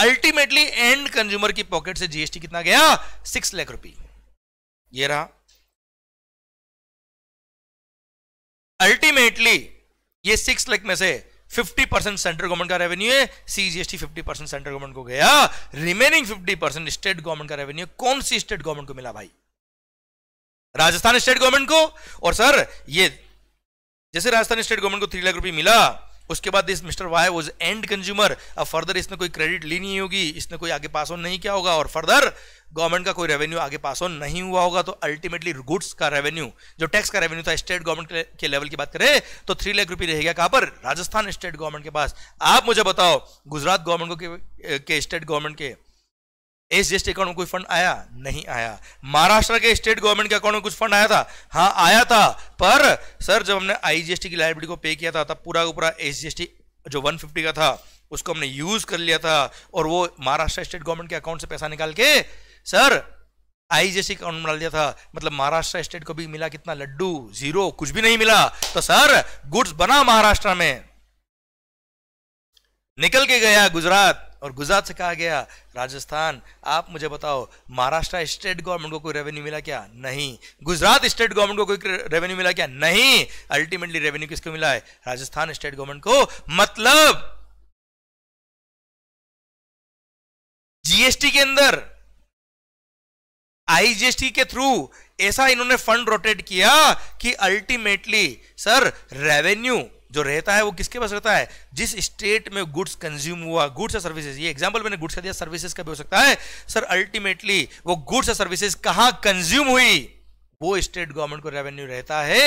B: अल्टीमेटली एंड कंज्यूमर की पॉकेट से जीएसटी कितना गया सिक्स लाख रुपी ये रहा अल्टीमेटली ये सिक्स लाख में से 50 परसेंट सेंट्रल गवर्नमेंट का रेवेन्यू है सीजीएसटी 50
A: परसेंट सेंट्रल गवर्नमेंट को गया रिमेनिंग 50 परसेंट स्टेट गवर्नमेंट का रेवेन्यू कौन सी स्टेट गवर्नमेंट को मिला भाई राजस्थान स्टेट गवर्नमेंट को और सर ये जैसे राजस्थान स्टेट गवर्नमेंट को थ्री लाख रुपए मिला उसके बाद this mister Y was end consumer अब फर्दर इसने कोई क्रेडिट ली नहीं होगी इसने कोई आगे पास ऑन नहीं किया होगा और फर्दर गवर्नमेंट का कोई रेवेन्यू आगे पास ऑन नहीं हुआ होगा तो अल्टीमेटली गुड्स का रेवेन्यू जो टैक्स का रेवेन्यू था स्टेट गवर्नमेंट के लेवल की बात करें तो थ्री लाख रुपये रहेगा कहां पर राजस्थान स्टेट गवर्नमेंट के पास आप मुझे बताओ गुजरात गवर्नमेंट को के, के स्टेट गवर्नमेंट के एस जी अकाउंट में कोई फंड आया नहीं आया महाराष्ट्र के स्टेट गवर्नमेंट के अकाउंट में कुछ फंड आया था हाँ आया था पर सर जब हमने आईजीएसटी की लाइब्रेटी को पे किया था तब पूरा का पूरा एसजीएसटी जो 150 का था उसको हमने यूज कर लिया था और वो महाराष्ट्र स्टेट गवर्नमेंट के अकाउंट से पैसा निकाल के सर आईजीएसटी अकाउंट में डाल दिया था मतलब महाराष्ट्र स्टेट को भी मिला कितना लड्डू जीरो कुछ भी नहीं मिला तो सर गुड्स बना महाराष्ट्र में निकल के गया गुजरात और गुजरात से कहा गया राजस्थान आप मुझे बताओ महाराष्ट्र स्टेट गवर्नमेंट को कोई रेवेन्यू मिला क्या नहीं गुजरात स्टेट गवर्नमेंट को कोई रेवेन्यू मिला क्या नहीं अल्टीमेटली रेवेन्यू
B: किसको मिला है राजस्थान स्टेट गवर्नमेंट को मतलब जीएसटी के अंदर आईजीएसटी
A: के थ्रू ऐसा इन्होंने फंड रोटेट किया कि अल्टीमेटली सर रेवेन्यू जो रहता है वो किसके पास रहता है जिस स्टेट में गुड्स कंज्यूम हुआ गुड्स या सर्विसेज ये एग्जांपल मैंने गुड्स का दिया सर्विसेज का भी हो सकता है सर अल्टीमेटली वो गुड्स या सर्विसेज कहां कंज्यूम हुई वो स्टेट गवर्नमेंट को रेवेन्यू रहता है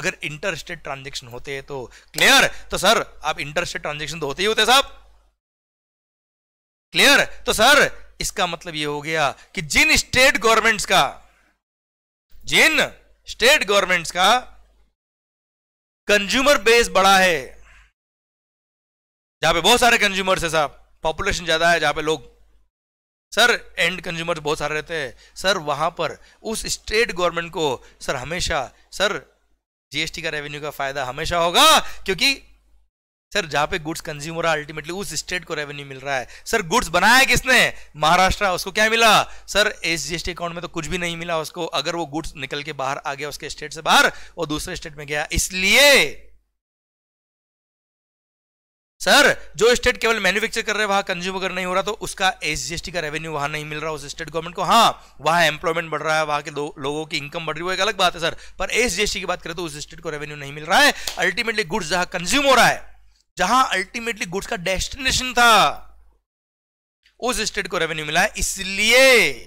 A: अगर इंटर स्टेट ट्रांजेक्शन होते हैं तो क्लियर तो सर आप इंटर स्टेट ट्रांजेक्शन तो होते ही होते साहब क्लियर तो सर इसका मतलब ये हो गया कि जिन स्टेट गवर्नमेंट्स का
B: जिन स्टेट गवर्नमेंट्स का कंज्यूमर बेस बड़ा है जहां पे बहुत सारे कंज्यूमर्स है साहब पॉपुलेशन
A: ज्यादा है जहां पे लोग सर एंड कंज्यूमर तो बहुत सारे रहते हैं सर वहां पर उस स्टेट गवर्नमेंट को सर हमेशा सर जीएसटी का रेवेन्यू का फायदा हमेशा होगा क्योंकि सर जहां पे गुड्स कंज्यूमर है अल्टीमेटली उस स्टेट को रेवेन्यू मिल रहा है सर गुड्स बनाया किसने महाराष्ट्र उसको क्या मिला सर एस जी अकाउंट में तो कुछ भी नहीं मिला उसको अगर वो गुड्स निकल के बाहर आ गया उसके स्टेट से बाहर और दूसरे स्टेट में गया इसलिए सर जो स्टेट केवल मैन्युफैक्चर कर रहे हैं वहां कंज्यूमर कर नहीं हो रहा तो उसका एस जी का रेवेन्यू वहां नहीं मिल रहा उस स्टेट गवर्नमेंट को हाँ वहां एम्प्लॉयमेंट बढ़ रहा है वहां के लो, लोगों की इनकम बढ़ रही है वो एक अलग बात है सर पर एस की बात करें तो उस स्टेट को रेवेन्यू नहीं मिल रहा है अल्टीमेटली गुड्स जहां कंज्यूम हो रहा है जहां अल्टीमेटली गुड्स का डेस्टिनेशन था उस स्टेट को रेवेन्यू मिला है इसलिए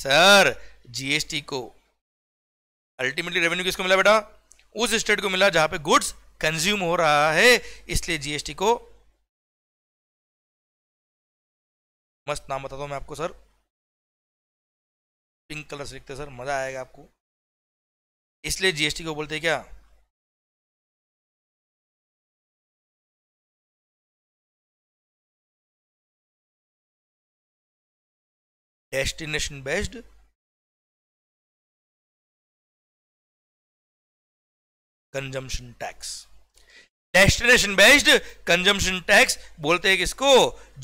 A: सर जीएसटी को अल्टीमेटली रेवेन्यू किसको मिला बेटा उस स्टेट को मिला जहां पे गुड्स
B: कंज्यूम हो रहा है इसलिए जीएसटी को मस्त नाम बताता हूं मैं आपको सर पिंक कलर से लिखते सर मजा आएगा आपको इसलिए जीएसटी को बोलते हैं क्या destination based consumption tax destination based consumption tax बोलते हैं किसको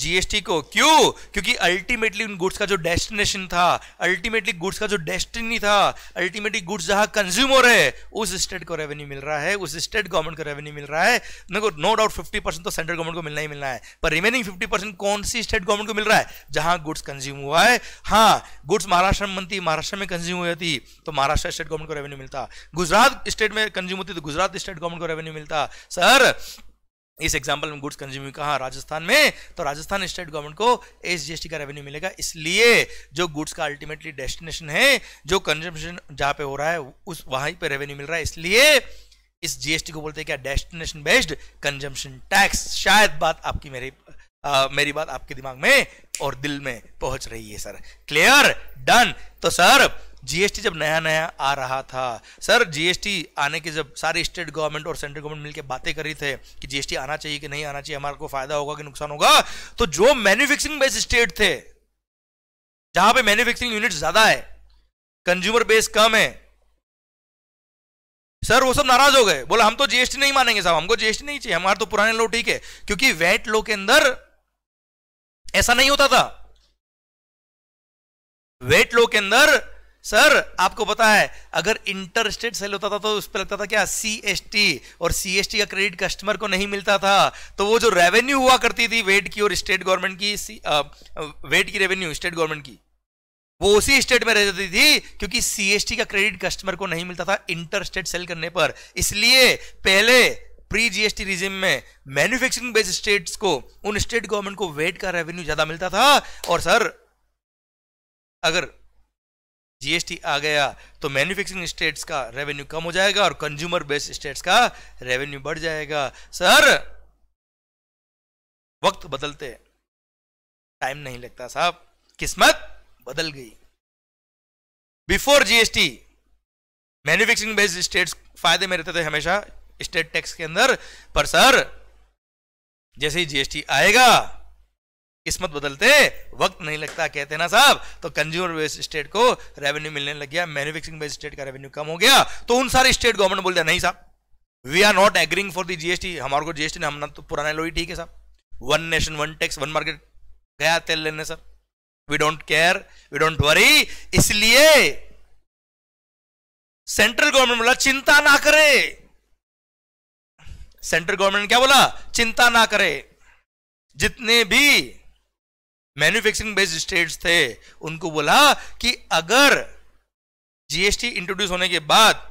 B: जीएसटी
A: को क्यों क्योंकि अल्टीमेटली उन गुड्स का जो डेस्टिनेशन था अल्टीमेटली गुड्स का जो डेस्टिनी था अल्टीमेटली गुड्स जहां कंज्यूम हो रहे हैं उस स्टेट को रेवेन्यू मिल रहा है उस स्टेट गवर्नमेंट को रेवेन्यू मिल रहा है देखो नो डाउट फिफ्टी परसेंट तो सेंट्रल गवर्नमेंट को मिलना ही मिलना है पर रिमेनिंग फिफ्टी परसेंट कौन सी स्टेट गवर्नमेंट को मिल रहा है जहां गुड्स कंज्यूम हुआ है हाँ गुड्स महाराष्ट्र में बनती महाराष्ट्र में कंज्यूम हुई थी तो महाराष्ट्र स्टेट गवर्नमेंट को रेवेन्यू मिलता गुजरात स्टेट में कंज्यूम होती तो गुजरात स्टेट गवर्नमेंट को रेवेन्यू मिलता सर पर इस एग्जाम्पल में गुड्स कंज्यूम कहा राजस्थान में तो राजस्थान स्टेट गवर्नमेंट को एस जीएसटी का रेवेन्यू मिलेगा इसलिए जो गुड्स का अल्टीमेटली डेस्टिनेशन है जो कंजम्पशन जहां पे हो रहा है उस वहां पे रेवेन्यू मिल रहा है इसलिए इस जीएसटी को बोलते हैं क्या डेस्टिनेशन बेस्ड कंजम्पशन टैक्स शायद बात आपकी मेरी आ, मेरी बात आपके दिमाग में और दिल में पहुंच रही है सर क्लियर डन तो सर जीएसटी जब नया नया आ रहा था सर जीएसटी आने के जब सारे स्टेट गवर्नमेंट और सेंट्रल गवर्नमेंट मिलकर बातें कर रही थे कि जीएसटी आना चाहिए कि नहीं आना चाहिए हमारे को फायदा होगा कि नुकसान होगा तो जो मैन्युफैक्चरिंग बेस्ड स्टेट थे जहां पे मैन्युफैक्चरिंग यूनिट ज्यादा है कंज्यूमर बेस कम है सर वो सब नाराज हो गए बोला हम तो जीएसटी नहीं मानेंगे साहब हमको जीएसटी नहीं चाहिए हमारे तो पुराने लो ठीक है क्योंकि वैट लो के अंदर ऐसा नहीं होता था वेट लो के अंदर सर आपको पता है अगर इंटर स्टेट सेल होता था तो उस पर लगता था क्या टी और टी का क्रेडिट कस्टमर को नहीं मिलता था तो वो जो रेवेन्यू हुआ करती थी वेट की और स्टेट गवर्नमेंट की वेट की रेवेन्यू स्टेट गवर्नमेंट की वो उसी स्टेट में रह जाती थी क्योंकि सीएसटी का क्रेडिट कस्टमर को नहीं मिलता था इंटर स्टेट सेल करने पर इसलिए पहले प्री जीएसटी रिजिम में मैन्युफैक्चरिंग बेस्ड स्टेट्स को उन स्टेट गवर्नमेंट को वेट का रेवेन्यू ज्यादा मिलता था और सर अगर जीएसटी आ गया तो मैन्युफैक्चरिंग स्टेट्स का रेवेन्यू कम हो जाएगा और कंज्यूमर बेस्ड स्टेट्स का रेवेन्यू
B: बढ़ जाएगा सर वक्त बदलते टाइम नहीं लगता साहब किस्मत बदल गई
A: before GST manufacturing based states फायदे में रहते थे हमेशा स्टेट टैक्स के अंदर पर सर जैसे ही जीएसटी आएगा किस्मत बदलते वक्त नहीं लगता कहते ना साहब तो कंज्यूमर बेस्ड स्टेट को रेवेन्यू मिलने लग गया मैन्युफैक्चरिंग बेस्ड स्टेट का रेवेन्यू कम हो गया तो उन सारे स्टेट गवर्नमेंट बोल दिया नहीं साहब we are not agreeing for the GST हमारे को जीएसटी ने हमने तो पुराने लो ही ठीक है साहब one nation one tax one market गया तेल लेने sir we don't care we don't worry इसलिए सेंट्रल गवर्नमेंट बोला चिंता ना करे सेंट्रल गवर्नमेंट क्या बोला चिंता ना करे जितने भी मैन्युफैक्चरिंग बेस्ड स्टेट्स थे उनको बोला कि अगर जीएसटी इंट्रोड्यूस होने के बाद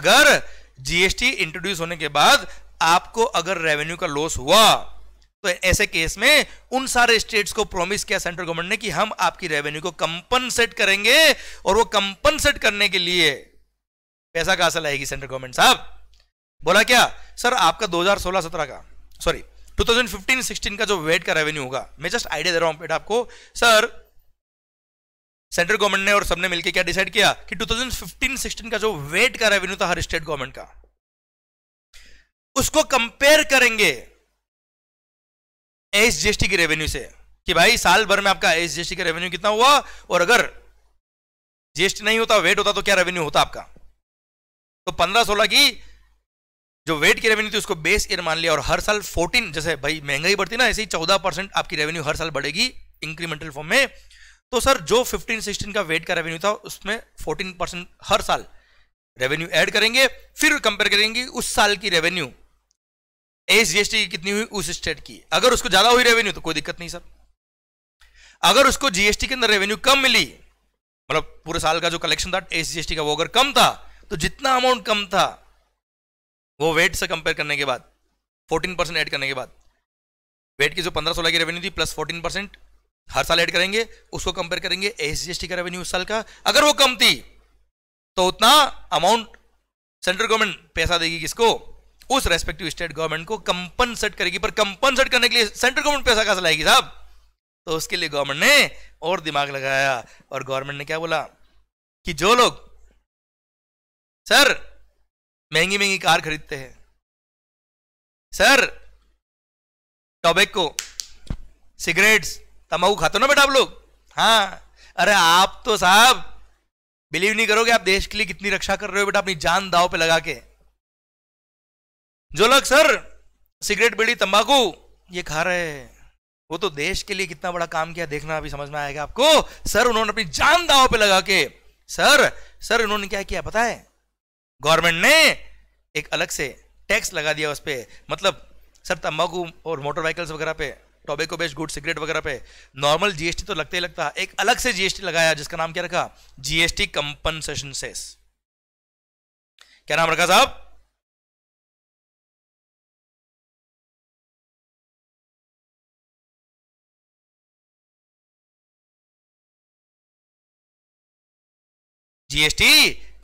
A: अगर जीएसटी इंट्रोड्यूस होने के बाद आपको अगर रेवेन्यू का लॉस हुआ तो ऐसे केस में उन सारे स्टेट्स को प्रॉमिस किया सेंट्रल गवर्नमेंट ने कि हम आपकी रेवेन्यू को कंपनसेट करेंगे और वो कंपनसेट करने के लिए पैसा कहां से लाएगी सेंट्रल गवर्नमेंट साहब बोला क्या सर आपका 2016-17 का सॉरी 2015-16 का जो वेट का रेवेन्यू होगा मैं जस्ट आइडिया दे रहा हूं बेटा आपको सर सेंट्रल गवर्नमेंट ने और सबने मिलकर क्या डिसाइड किया कि 2015-16 का जो वेट का रेवेन्यू था हर स्टेट गवर्नमेंट का उसको कंपेयर करेंगे एस जीएसटी के रेवेन्यू से कि भाई साल भर में आपका एस जीएसटी का रेवेन्यू कितना हुआ और अगर जीएसटी नहीं होता वेट होता तो क्या रेवेन्यू होता आपका तो पंद्रह सोलह की जो वेट की रेवेन्यू थी उसको बेस ईयर मान लिया और हर साल 14 जैसे भाई महंगाई बढ़ती ना ऐसे ही 14 परसेंट आपकी रेवेन्यू हर साल बढ़ेगी इंक्रीमेंटल फॉर्म में तो सर जो 15 16 का वेट का रेवेन्यू था उसमें 14 परसेंट हर साल रेवेन्यू ऐड करेंगे फिर कंपेयर करेंगे उस साल की रेवेन्यू एस जीएसटी कितनी हुई उस स्टेट की अगर उसको ज्यादा हुई रेवेन्यू तो कोई दिक्कत नहीं सर अगर उसको जीएसटी के अंदर रेवेन्यू कम मिली मतलब पूरे साल का जो कलेक्शन था एस जीएसटी का वो अगर कम था तो जितना अमाउंट कम था वो वेट से कंपेयर करने के बाद फोर्टीन परसेंट ऐड करने के बाद वेट की जो पंद्रह सोलह की रेवेन्यू थी प्लस 14 परसेंट हर साल ऐड करेंगे उसको कंपेयर करेंगे एस का रेवेन्यू उस साल का अगर वो कम थी तो उतना अमाउंट सेंट्रल गवर्नमेंट पैसा देगी किसको उस रेस्पेक्टिव स्टेट गवर्नमेंट को कंपनसेट करेगी पर कंपनसेट करने के लिए सेंट्रल गवर्नमेंट पैसा कैसा लाएगी साहब तो उसके लिए गवर्नमेंट ने और दिमाग लगाया और गवर्नमेंट ने क्या बोला
B: कि जो लोग सर महंगी महंगी कार खरीदते हैं सर टोबेको
A: सिगरेट्स तम्बाकू खाते हो ना बेटा आप लोग हाँ अरे आप तो साहब बिलीव नहीं करोगे आप देश के लिए कितनी रक्षा कर रहे हो बेटा अपनी जान दाव पे लगा के जो लोग सर सिगरेट बीड़ी तंबाकू ये खा रहे हैं वो तो देश के लिए कितना बड़ा काम किया देखना अभी समझ में आएगा आपको सर उन्होंने अपनी जान दाव पे लगा के सर सर उन्होंने क्या किया पता है गवर्नमेंट ने एक अलग से टैक्स लगा दिया उस पर मतलब सर तम्बाकू और मोटर व्हीकल्स वगैरह पे टोबेको बेस्ड गुड सिगरेट वगैरह पे नॉर्मल जीएसटी तो लगता ही लगता है एक अलग से जीएसटी लगाया जिसका नाम क्या रखा जीएसटी
B: कंपनसेशन सेस क्या नाम रखा साहब जीएसटी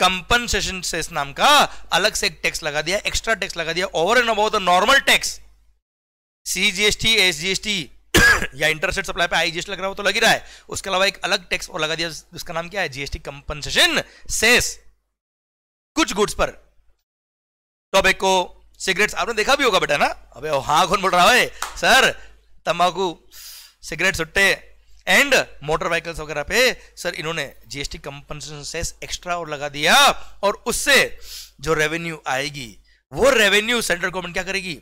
B: कंपनसेशन सेस नाम का अलग से एक टैक्स लगा दिया एक्स्ट्रा टैक्स लगा
A: दिया over and about the normal tax CGST SGST या इंटरसेट सप्लाई पे आईजीएसटी लग रहा हो तो लग ही रहा है उसके अलावा एक अलग टैक्स और लगा दिया उसका नाम क्या है जीएसटी कंपनसेशन सेस कुछ गुड्स पर टोबेको सिगरेट्स आपने देखा भी होगा बेटा ना अबे हाँ कौन बोल रहा है सर तंबाकू सिगरेट सुट्टे एंड मोटर व्हीकल्स वगैरह पे सर इन्होंने जीएसटी कंपनसेशन सेस एक्स्ट्रा और लगा दिया और उससे जो रेवेन्यू आएगी वो रेवेन्यू सेंट्रल गवर्नमेंट क्या करेगी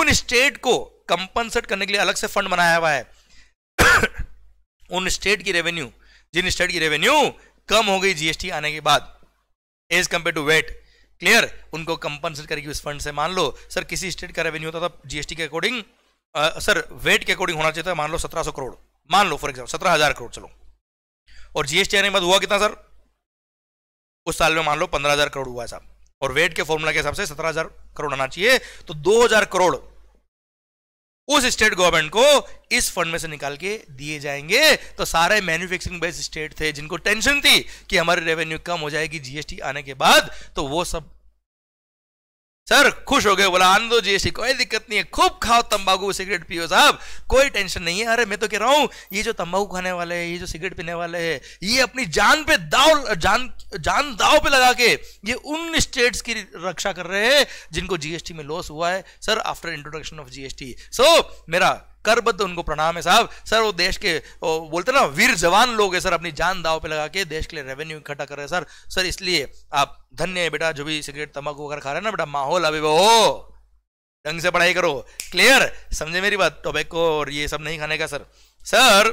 A: उन स्टेट को कंपनसेट करने के लिए अलग से फंड बनाया हुआ है उन स्टेट की रेवेन्यू जिन स्टेट की रेवेन्यू कम हो गई जीएसटी आने के बाद as compared to VAT clear उनको कंपनसेट करेगी उस फंड से मान लो सर किसी स्टेट का रेवेन्यू होता था जीएसटी के अकॉर्डिंग सर वेट के अकॉर्डिंग होना चाहिए मान लो सत्रह करोड़ मान लो फॉर एग्जाम्पल सत्रह हजार करोड़ चलो और जीएसटी आने के बाद हुआ कितना सर उस साल में मान लो पंद्रह हजार करोड़ हुआ है साहब और वेट के फॉर्मूला के हिसाब से सत्रह हजार करोड़ आना चाहिए तो दो हजार करोड़ उस स्टेट गवर्नमेंट को इस फंड में से निकाल के दिए जाएंगे तो सारे मैन्युफैक्चरिंग बेस्ड स्टेट थे जिनको टेंशन थी कि हमारी रेवेन्यू कम हो जाएगी जीएसटी आने के बाद तो वो सब सर खुश हो गए बोला आनंद दो जी ऐसी कोई दिक्कत नहीं है खूब खाओ तंबाकू सिगरेट पियो साहब कोई टेंशन नहीं है अरे मैं तो कह रहा हूँ ये जो तंबाकू खाने वाले हैं ये जो सिगरेट पीने वाले हैं ये अपनी जान पे दाव जान जान दाव पे लगा के ये उन स्टेट्स की रक्षा कर रहे हैं जिनको जीएसटी में लॉस हुआ है sir after introduction of GST so मेरा करबद्ध उनको प्रणाम है साहब सर वो देश के वो बोलते ना वीर जवान लोग है सर अपनी जान दाव पे लगा के देश के लिए रेवेन्यू इकट्ठा कर रहे हैं सर सर इसलिए आप धन्य है बेटा जो भी सिगरेट तम्बाकू वगैरह खा रहे हैं ना बेटा माहौल अभी वो ढंग से पढ़ाई करो क्लियर समझे मेरी बात टोबैको और ये सब नहीं खाने का सर सर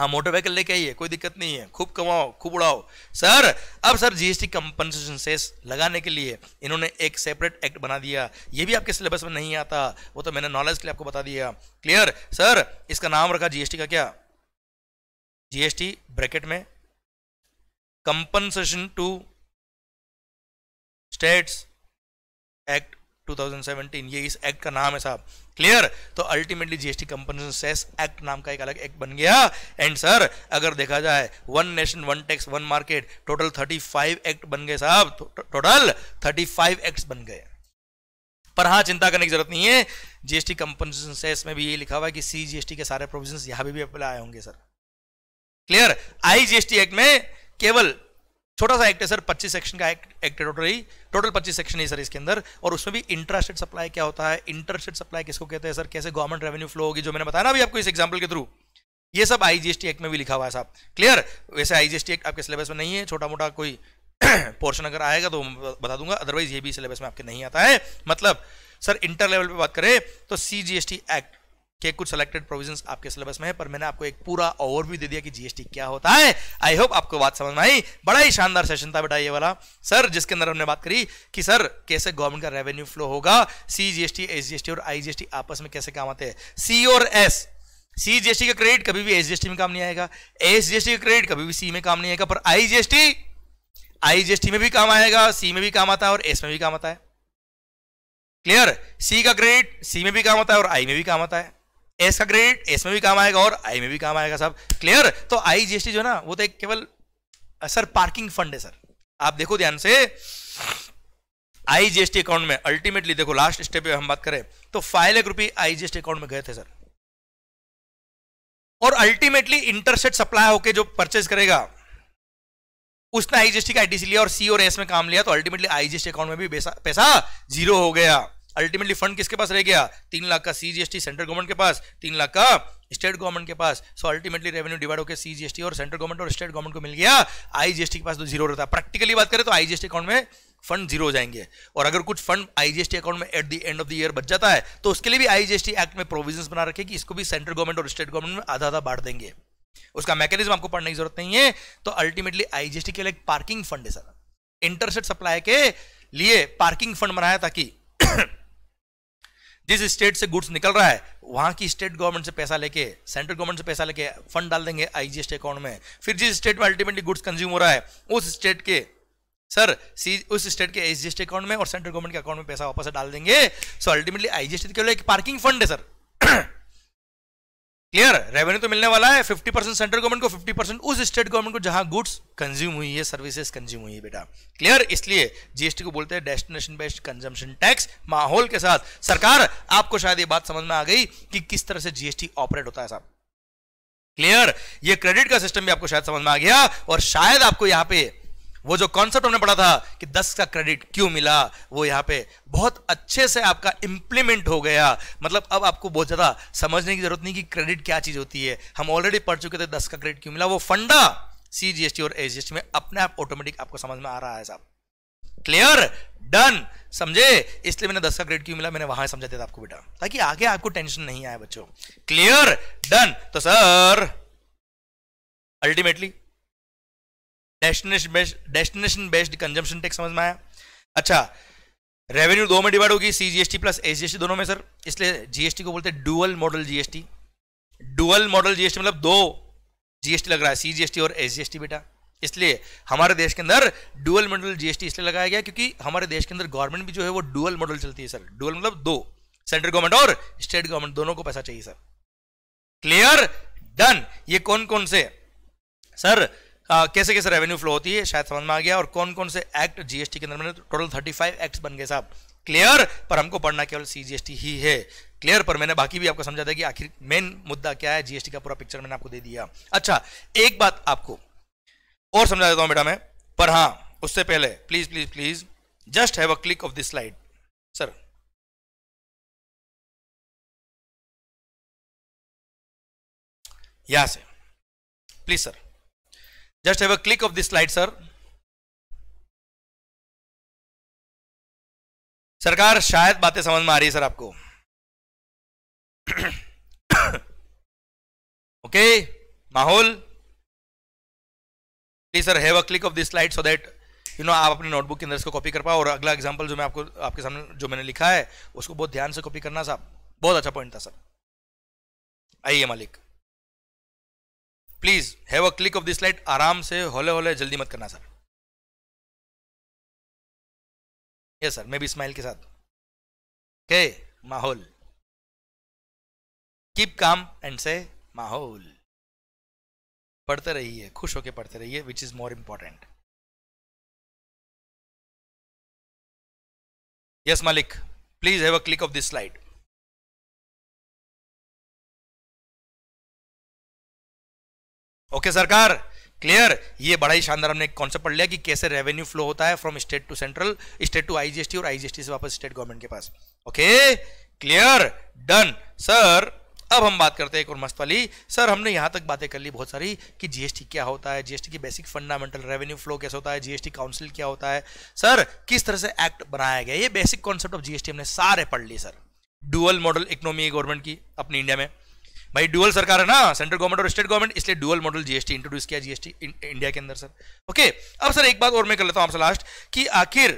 A: हाँ मोटर व्हीकल लेके आइए कोई दिक्कत नहीं है खूब कमाओ खूब उड़ाओ सर अब सर जीएसटी कंपनसेशन सेस लगाने के लिए इन्होंने एक सेपरेट एक्ट बना दिया ये भी आपके सिलेबस में नहीं आता वो तो मैंने नॉलेज के लिए आपको बता दिया क्लियर सर इसका नाम
B: रखा जीएसटी का क्या जीएसटी ब्रैकेट में कंपनसेशन टू स्टेट्स एक्ट
A: 2017 ये इस एक्ट का नाम है साहब क्लियर तो ultimately GST company cess act नाम का एक अलग एक्ट बन गया एंड सर अगर देखा जाए one nation one tax one market total 35 act बन गए साहब टोटल 35 एक्ट बन गए पर हाँ चिंता करने की जरूरत नहीं है जीएसटी कंपनसेशन सेस में भी ये लिखा हुआ है कि सी जीएसटी के सारे प्रोविजन यहां भी अप्लाई होंगे sir clear I GST act में केवल छोटा सा एक्ट है सर 25 सेक्शन का एक्ट एक्ट टोटल ही टोटल 25 सेक्शन है सर इसके अंदर और उसमें भी इंटरेस्टेड सप्लाई क्या होता है इंटरेस्टेड सप्लाई किसको कहते हैं सर कैसे गवर्नमेंट रेवेन्यू फ्लो होगी जो मैंने बताया ना अभी आपको इस एग्जाम्पल के थ्रू ये सब आईजीएसटी एक्ट में भी लिखा हुआ है साहब क्लियर वैसे आईजीएसटी एक्ट आपके सिलेबस में नहीं है छोटा मोटा कोई पोर्शन अगर आएगा तो बता दूंगा अदरवाइज ये भी सिलेबस में आपके नहीं आता है मतलब सर इंटर लेवल पर बात करें तो सी एक्ट के कुछ सिलेक्टेड प्रोविजंस आपके सिलेबस में है पर मैंने आपको एक पूरा ओवरव्यू दे दिया कि जीएसटी क्या होता है आई होप आपको बात समझ में आई बड़ा ही शानदार सेशन था बेटा ये वाला सर जिसके अंदर हमने बात करी कि सर कैसे गवर्नमेंट का रेवेन्यू फ्लो होगा सी जीएसटी एस जीएसटी और आई जीएसटी आपस में कैसे काम आते हैं सी और एस सी जीएसटी का क्रेडिट कभी भी एस जीएसटी में काम नहीं आएगा एस जीएसटी का क्रेडिट कभी भी सी में काम नहीं आएगा पर आई जीएसटी आई जीएसटी में भी काम आएगा सी में भी काम आता है और एस में भी काम आता है क्लियर सी का क्रेडिट सी में भी काम आता है और आई में भी काम आता है एस का क्रेडिट एस में भी काम आएगा और आई में भी काम आएगा साहब क्लियर तो आई जीएसटी जो ना वो तो एक केवल सर पार्किंग फंड है सर आप देखो ध्यान से आई जीएसटी अकाउंट में अल्टीमेटली देखो लास्ट स्टेप पे हम बात करें तो फाइव लाख रुपए आई जीएसटी अकाउंट में गए थे सर और अल्टीमेटली इंटरसेट सप्लाई होके जो परचेज करेगा उसने आईजीएसटी का आईटीसी लिया और सी और एस में काम लिया तो अल्टीमेटली आईजीएसटी अकाउंट में भी पैसा जीरो हो गया अल्टीमेटली फंड किसके पास रह गया तीन लाख का सीजीएसटी सेंट्रल गवर्नमेंट के पास तीन लाख का स्टेट गवर्नमेंट के पास सो अल्टीमेटली रेवेन्यू डिवाइड होकर सीजीएसटी और सेंट्रल गवर्नमेंट और स्टेट गवर्नमेंट को मिल गया आईजीएसटी के पास तो जीरो रहता प्रैक्टिकली बात करें तो आईजीएसटी अकाउंट में फंड जीरो हो जाएंगे और अगर कुछ फंड आईजीएसटी अकाउंट में at the end of the year बच जाता है तो उसके लिए भी आईजीएसटी एक्ट में प्रोविजन बना रखे कि इसको भी सेंट्रल गवर्नमेंट और स्टेट गवर्नमेंट में आधा आधा बांट देंगे उसका मैकेनिज्म आपको पढ़ने की जरूरत नहीं है तो अल्टीमेटली आईजीएसटी के लिए एक पार्किंग फंड है सर इंटरसेट सप्लाई के लिए पार्किंग फंड बनाया ताकि जिस स्टेट से गुड्स निकल रहा है वहां की स्टेट गवर्नमेंट से पैसा लेके सेंट्रल गवर्नमेंट से पैसा लेके फंड डाल देंगे आईजीएसटी अकाउंट में फिर जिस स्टेट में अल्टीमेटली गुड्स कंज्यूम हो रहा है उस स्टेट के सर सी उस स्टेट के आईजीएसटी अकाउंट में और सेंट्रल गवर्नमेंट के अकाउंट में पैसा वापस डाल देंगे सो अल्टीमेटली आईजीएसटी केवल एक पार्किंग फंड है सर क्लियर रेवेन्यू तो मिलने वाला है 50 परसेंट सेंट्रल गवर्नमेंट को 50 परसेंट उस स्टेट गवर्नमेंट को जहां गुड्स कंज्यूम हुई है सर्विसेज कंज्यूम हुई है बेटा क्लियर इसलिए जीएसटी को बोलते हैं डेस्टिनेशन बेस्ड कंजम्पशन टैक्स माहौल के साथ सरकार आपको शायद ये बात समझ में आ गई कि किस तरह से जीएसटी ऑपरेट होता है साहब क्लियर ये क्रेडिट का सिस्टम भी आपको शायद समझ में आ गया और शायद आपको यहां पे वो जो कॉन्सेप्ट हमने पढ़ा था कि दस का क्रेडिट क्यों मिला वो यहाँ पे बहुत अच्छे से आपका इम्प्लीमेंट हो गया मतलब अब आपको बहुत ज़्यादा समझने की जरूरत नहीं कि क्रेडिट क्या चीज़ होती है हम ऑलरेडी पढ़ चुके थे दस का क्रेडिट क्यों मिला वो फंडा सी जी एस टी और एस जी एस टी में अपने आप ऑटोमेटिक आपको समझ में आ रहा है साहब क्लियर डन समझे इसलिए मैंने दस का ग्रेड क्यों मिला मैंने वहां समझा दिया था आपको बेटा ताकि आगे आपको टेंशन नहीं आए बच्चों क्लियर डन तो sir ultimately destination based destination based consumption tax समझ में आया अच्छा रेवेन्यू दो में डिवाइड होगी सी जीएसटी प्लस एसजीएसटी दोनों में सर इसलिए जीएसटी को बोलते हैं dual model GST dual model GST मतलब दो जीएसटी लग रहा है सीजीएसटी और एसजीएसटी बेटा इसलिए हमारे देश के अंदर डुअल मॉडल जीएसटी इसलिए लगाया गया क्योंकि हमारे देश के अंदर गवर्नमेंट भी जो है वो डुअल मॉडल चलती है सर डुअल मतलब दो सेंट्रल गवर्नमेंट और स्टेट गवर्नमेंट दोनों को पैसा चाहिए सर क्लियर डन ये कौन कौन से सर कैसे कैसे रेवेन्यू फ्लो होती है शायद समझ में आ गया और कौन कौन से एक्ट जीएसटी के अंदर बने टोटल फाइव एक्ट बन गए साहब क्लियर पर हमको पढ़ना केवल सीजीएसटी ही है क्लियर पर मैंने बाकी भी आपको समझा था कि आखिर मेन मुद्दा क्या है जीएसटी का पूरा पिक्चर मैंने आपको दे दिया अच्छा एक बात आपको और समझा देता हूं बेटा मैं
B: पर हाँ उससे पहले please please please just have a click of this slide sir यहां से please sir just have a click of this slide sir सरकार शायद बातें समझ में आ रही है सर आपको ओके माहौल please sir have a click of this
A: slide so that you know आप अपने नोटबुक के अंदर इसको कॉपी कर पाओ और अगला एग्जांपल जो मैं आपको आपके सामने जो मैंने लिखा है उसको बहुत ध्यान से कॉपी करना साहब बहुत अच्छा पॉइंट था सर आइए मालिक
B: please have a click of this slide आराम से होले होले जल्दी मत करना सर यस सर मैं बी स्माइल के साथ के माहौल कीप काम एंड से माहौल पढ़ते रहिए खुश होके पढ़ते रहिए which is more important yes मालिक please have a click of this slide okay सरकार क्लियर ये बड़ा ही शानदार हमने कॉन्सेप्ट पढ़ लिया
A: कि कैसे रेवेन्यू फ्लो होता है from state to central state to IGST और आईजीएसटी से वापस स्टेट गवर्नमेंट के पास ओके क्लियर डन सर अब हम बात करते हैं एक और मस्त वाली सर हमने यहां तक बातें कर ली बहुत सारी कि जीएसटी क्या होता है जीएसटी की बेसिक फंडामेंटल रेवेन्यू फ्लो कैसे होता है जीएसटी काउंसिल क्या होता है सर किस तरह से एक्ट बनाया गया ये बेसिक कॉन्सेप्ट ऑफ जीएसटी हमने सारे पढ़ लिए sir dual model economy government की अपनी इंडिया में भाई डुअल सरकार है ना सेंट्रल गवर्नमेंट और स्टेट गवर्नमेंट इसलिए डुअल मॉडल जीएसटी इंट्रोड्यूस किया जीएसटी इंडिया के अंदर सर ओके अब सर एक बात और मैं कर लेता हूं आपसे लास्ट कि आखिर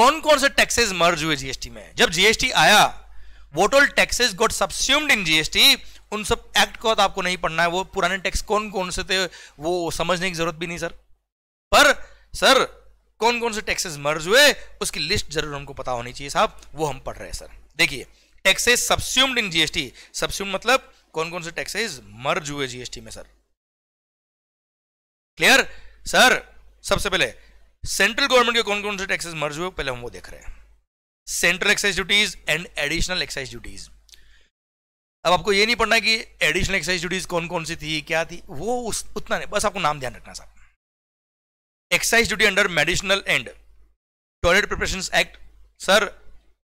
A: कौन कौन से टैक्सेस मर्ज हुए जीएसटी में जब जीएसटी आया what all taxes subsumed in GST उन सब एक्ट को आपको नहीं पढ़ना है वो पुराने टैक्स कौन कौन से थे वो समझने की जरूरत भी नहीं सर पर सर कौन कौन से टैक्सेस मर्ज हुए उसकी लिस्ट जरूर हमको पता होनी चाहिए साहब वो हम पढ़ रहे हैं सर देखिए taxes subsumed in GST subsume मतलब कौन कौन से टैक्सेस मर्ज हुए जीएसटी में सर क्लियर सर सबसे पहले सेंट्रल गवर्नमेंट के कौन कौन से टैक्सेस मर्ज हुए पहले हम वो देख रहे हैं central excise duties and additional excise duties अब आपको ये नहीं पढ़ना कि एडिशनल एक्साइज ड्यूटीज कौन कौन सी थी क्या थी वो उस उतना नहीं बस आपको नाम ध्यान रखना साहब excise duty under medicinal and toilet preparation act sir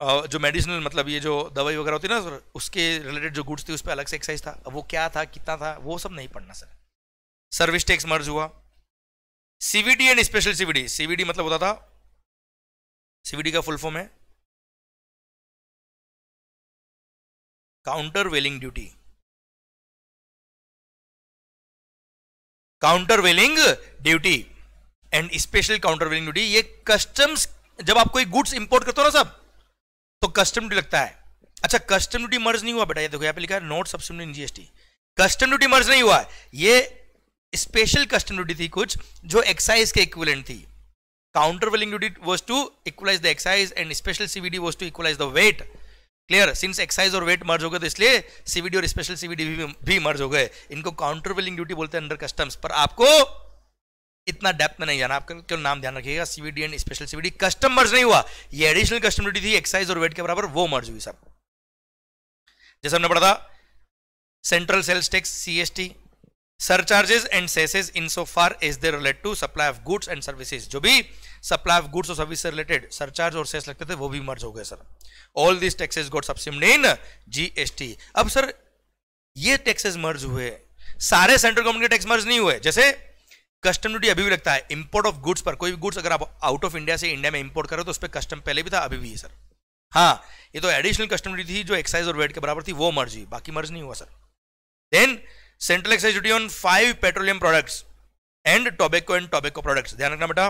A: जो मेडिसिनल मतलब ये जो दवाई वगैरह होती है ना उसके रिलेटेड जो गुड्स थे उस पर अलग से एक्साइज था अब वो क्या था कितना था वो सब नहीं पढ़ना सर सर्विस टैक्स मर्ज हुआ
B: CVD and special CVD CVD मतलब होता था सीवीडी का फुल फॉर्म है countervailing duty countervailing duty and special countervailing duty ये कस्टम्स जब आप कोई गुड्स इंपोर्ट करते हो ना सब
A: तो कस्टम ड्यूटी लगता है अच्छा कस्टम ड्यूटी मर्ज नहीं हुआ बेटा ये देखो यहाँ पे लिखा है not subsumed GST custom duty merge नहीं हुआ ये स्पेशल कस्टम ड्यूटी थी कुछ जो एक्साइज के इक्वलेंट थी countervailing duty was to equalize the excise and special CVD was to equalize the VAT clear since excise और वेट मर्ज हो गए तो इसलिए सीवीडी और स्पेशल सीवीडी भी, भी मर्ज हो गए इनको काउंटर वेलिंग ड्यूटी बोलते हैं अंडर कस्टम्स पर आपको इतना डेप्थ में नहीं जाना आपका केवल नाम ध्यान रखिएगा CVD and special CVD custom merge नहीं हुआ ये एडिशनल कस्टम ड्यूटी थी एक्साइज और वेट के बराबर वो मर्ज हुई सब जैसे हमने पढ़ा था central sales tax CST surcharges and cesses in so far as they relate to supply of goods and services जो भी सप्लाई ऑफ गुड्स और सर्विस रिलेटेड सरचार्ज और सेस लगते थे वो भी मर्ज हो गए sir all this taxes got subsumed in GST अब सर ये टैक्सेस मर्ज हुए सारे सेंट्रल गवर्नमेंट के टैक्स मर्ज नहीं हुए जैसे कस्टम ड्यूटी अभी भी लगता है इंपोर्ट ऑफ गुड्स पर कोई भी गुड्स अगर आप आउट ऑफ इंडिया से इंडिया में इंपोर्ट करो तो उस पर कस्टम पहले भी था अभी भी है सर हाँ ये तो एडिशनल कस्टम ड्यूटी थी जो एक्साइज और वेट के बराबर थी वो मर्ज हुई बाकी मर्ज नहीं हुआ sir then central excise duty on five petroleum products and tobacco and tobacco products ध्यान रखना बेटा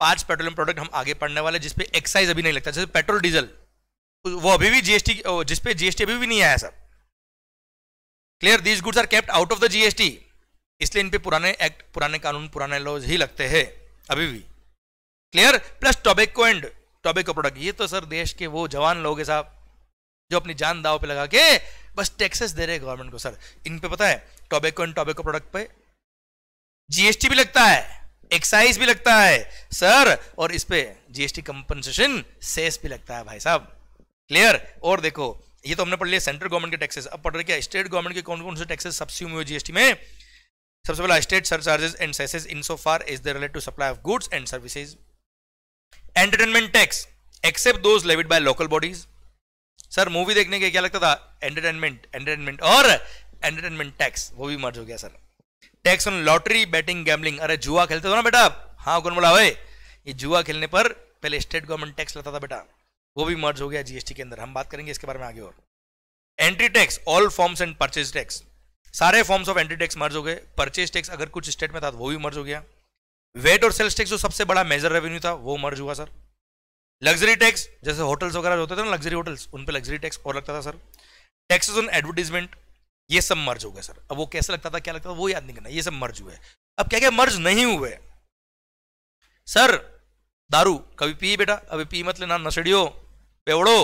A: पांच पेट्रोलियम प्रोडक्ट हम आगे पढ़ने वाले जिसपे एक्साइज अभी नहीं लगता जैसे पेट्रोल डीजल वो अभी भी जीएसटी जिसपे जीएसटी अभी भी नहीं आया sir clear these goods are kept out of the GST इसलिए इन पे पुराने एक्ट पुराने कानून पुराने लॉज ही लगते हैं अभी भी clear plus tobacco and tobacco product ये तो सर देश के वो जवान लोग है साहब जो अपनी जान दाव पे लगा के बस टैक्सेस दे रहे गवर्नमेंट को सर इन पे पता है टोबेको एंड टोबेको प्रोडक्ट पे जीएसटी भी लगता है एक्साइज भी लगता है सर और इस पे जीएसटी कंपनसेशन सेस भी लगता है भाई साहब क्लियर और देखो ये तो हमने पढ़ लिया सेंट्रल गवर्नमेंट के टैक्सेस अब पढ़ रहे क्या स्टेट गवर्नमेंट के कौन कौन से टैक्सेस सब्स्यूम हुए जीएसटी में सबसे पहला state charges and cesses in so far is the relate to supply of goods and services entertainment tax except those levied by local bodies sir movie देखने के क्या लगता था एंटरटेनमेंट एंटरटेनमेंट और एंटरटेनमेंट टैक्स वो भी मर्ज हो गया sir tax on lottery betting gambling अरे जुआ खेलते थे ना बेटा हाँ कौन बोला भाई ये जुआ खेलने पर पहले स्टेट गवर्नमेंट टैक्स लगता था बेटा वो भी मर्ज हो गया जीएसटी के अंदर हम बात करेंगे इसके बारे में आगे और entry tax all forms and purchase tax सारे forms of entry tax merge हो गए परचेज टैक्स अगर कुछ स्टेट में था तो वो भी मर्ज हो गया वेट और सेल्स टैक्स जो सबसे बड़ा मेजर रेवेन्यू था वो मर्ज हुआ सर लग्जरी टैक्स जैसे होटल्स वगैरह होते थे ना लग्जरी होटल्स उन पर लग्जरी टैक्स और लगता था सर टैक्सेस ऑन एडवर्टीजमेंट ये सब मर्ज हो गए सर अब वो कैसे लगता था क्या लगता था वो याद नहीं करना ये सब मर्ज हुए अब क्या क्या मर्ज नहीं हुए सर दारू कभी पी बेटा अभी पी मत लेना नशड़ियों पेवड़ो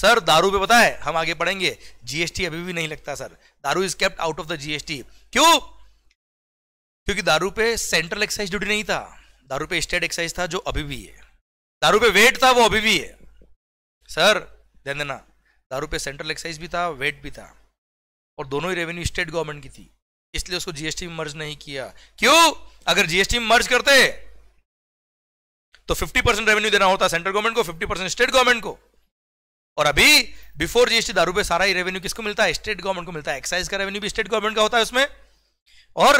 A: सर दारू पे पता है हम आगे पढ़ेंगे जीएसटी अभी भी नहीं लगता सर दारू is kept out of the GST क्यों क्योंकि दारू पे सेंट्रल एक्साइज ड्यूटी नहीं था दारू पे स्टेट एक्साइज था जो अभी भी है दारू पे वेट था वो अभी भी है सर ध्यान देना दारू पे सेंट्रल एक्साइज भी था वेट भी था और दोनों ही रेवेन्यू स्टेट गवर्नमेंट की थी इसलिए उसको जीएसटी में मर्ज नहीं किया क्यों अगर जीएसटी में मर्ज करते तो 50 परसेंट रेवेन्यू देना होता सेंट्रल गवर्नमेंट को 50 परसेंट स्टेट गवर्नमेंट को और अभी बिफोर जीएसटी दारू पे सारा ही रेवेन्यू किसको मिलता है स्टेट गवर्नमेंट को मिलता है एक्साइज का रेवेन्यू भी स्टेट गवर्नमेंट का होता है उसमें और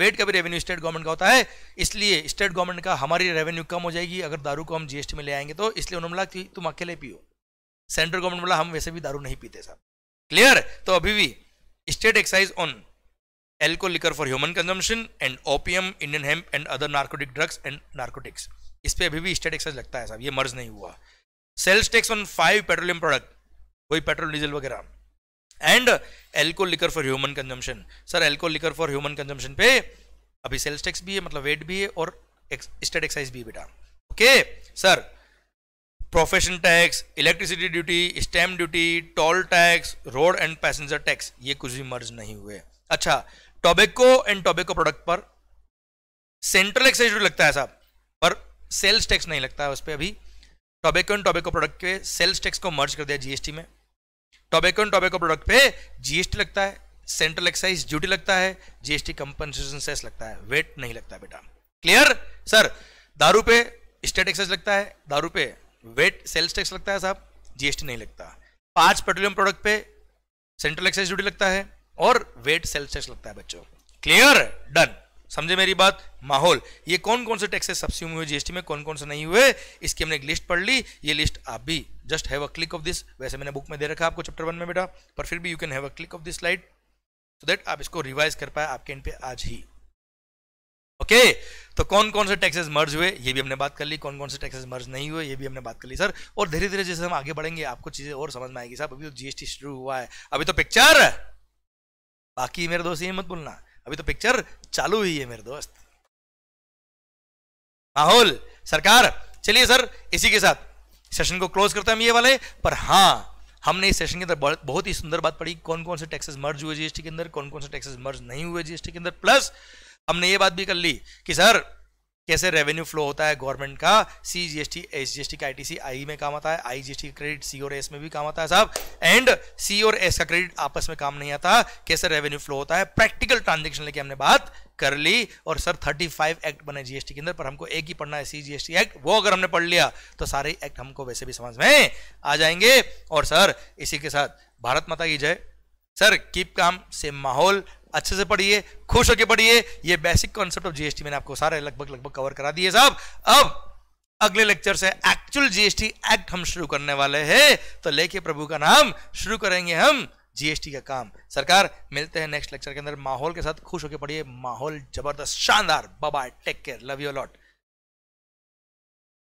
A: वेट का भी रेवेन्यू स्टेट गवर्नमेंट का होता है इसलिए स्टेट गवर्नमेंट का हमारी रेवेन्यू कम हो जाएगी अगर दारू को हम जीएसटी में ले आएंगे तो इसलिए उन्होंने बोला कि तुम अकेले पियो सेंट्रल गवर्नमेंट बोला हम वैसे भी दारू नहीं पीते सर क्लियर तो अभी भी state excise on alcohol liquor for human consumption and opium Indian hemp and other narcotic drugs and narcotics इस पर अभी भी स्टेट एक्साइज लगता है साहब ये मर्ज नहीं हुआ sales tax on five petroleum product वही पेट्रोल डीजल वगैरह and alcohol liquor for human consumption sir alcohol liquor for human consumption पे अभी सेल्स टैक्स भी है मतलब वेट भी है और स्टेट एक्साइज भी है बेटा okay sir profession tax electricity duty stamp duty toll tax road and passenger tax ये कुछ भी मर्ज नहीं हुए अच्छा टोबेको एंड टोबेको प्रोडक्ट पर सेंट्रल एक्साइज लगता है साहब पर सेल्स टैक्स नहीं लगता है उस पर अभी टोबेको एंड टोबेको प्रोडक्ट पे सेल्स टैक्स को मर्ज कर दिया जीएसटी में टोबेको एंड टोबेको प्रोडक्ट पे जीएसटी लगता है सेंट्रल एक्साइज ड्यूटी लगता है जीएसटी कंपनसेशन सेस लगता है वेट नहीं लगता बेटा क्लियर सर दारू पे स्टेट एक्साइज लगता है दारू पे वेट सेल्स टैक्स लगता है साहब जीएसटी नहीं लगता पांच पेट्रोलियम प्रोडक्ट पे सेंट्रल एक्साइज ड्यूटी लगता है और वेट सेल्स टैक्स लगता है बच्चों क्लियर डन समझे मेरी बात माहौल ये कौन कौन से टैक्सेस सब्स्यूम हुए जीएसटी में कौन कौन से नहीं हुए इसकी हमने एक लिस्ट पढ़ ली ये लिस्ट आप भी just have a click of this वैसे मैंने बुक में दे रखा है आपको चैप्टर वन में बेटा पर फिर भी you can have a click of this slide so that आप इसको रिवाइज कर पाए आपके एंड पे आज ही ओके okay, तो कौन कौन से टैक्सेस मर्ज हुए ये भी हमने बात कर ली कौन कौन से टैक्सेस मर्ज नहीं हुए ये भी हमने बात कर ली सर और धीरे धीरे जैसे हम आगे बढ़ेंगे आपको चीजें और समझ में आएगी साहब अभी तो जीएसटी शुरू हुआ है अभी तो पिक्चर बाकी मेरे दोस्त ये मत बोलना अभी तो पिक्चर चालू हुई है मेरे दोस्त माहौल सरकार चलिए सर इसी के साथ सेशन को क्लोज करते हैं हम ये वाले पर हाँ हमने इस सेशन के अंदर बहुत ही सुंदर बात पढ़ी कौन कौन से टैक्सेस मर्ज हुए जीएसटी के अंदर कौन कौन से टैक्सेस मर्ज नहीं हुए जीएसटी के अंदर प्लस हमने ये बात भी कर ली कि सर कैसे रेवेन्यू फ्लो होता है गवर्नमेंट का C G S T S G S T का आई टी सी आई में काम आता है I G S T credit C और एस में भी काम आता है साहब एंड सी और एस का क्रेडिट आपस में काम नहीं आता कैसे रेवेन्यू फ्लो होता है प्रैक्टिकल ट्रांजेक्शन लेके हमने बात कर ली और सर 35 एक्ट बने जीएसटी के अंदर पर हमको एक ही पढ़ना है सी जीएसटी एक्ट वो अगर हमने पढ़ लिया तो सारे एक्ट हमको वैसे भी समझ में आ जाएंगे और सर इसी के साथ भारत माता की जय सर कीप काम सेम माहौल अच्छे से पढ़िए खुश होकर पढ़िए ये बेसिक कॉन्सेप्ट ऑफ जीएसटी मैंने आपको सारे लगभग लगभग कवर करा दिए साहब अब अगले लेक्चर से एक्चुअल जीएसटी एक्ट हम शुरू करने वाले हैं तो लेके प्रभु का नाम शुरू करेंगे हम जीएसटी का काम सरकार मिलते हैं नेक्स्ट
B: लेक्चर के अंदर माहौल के साथ खुश होकर पढ़िए माहौल जबरदस्त शानदार बाबा take care love you lot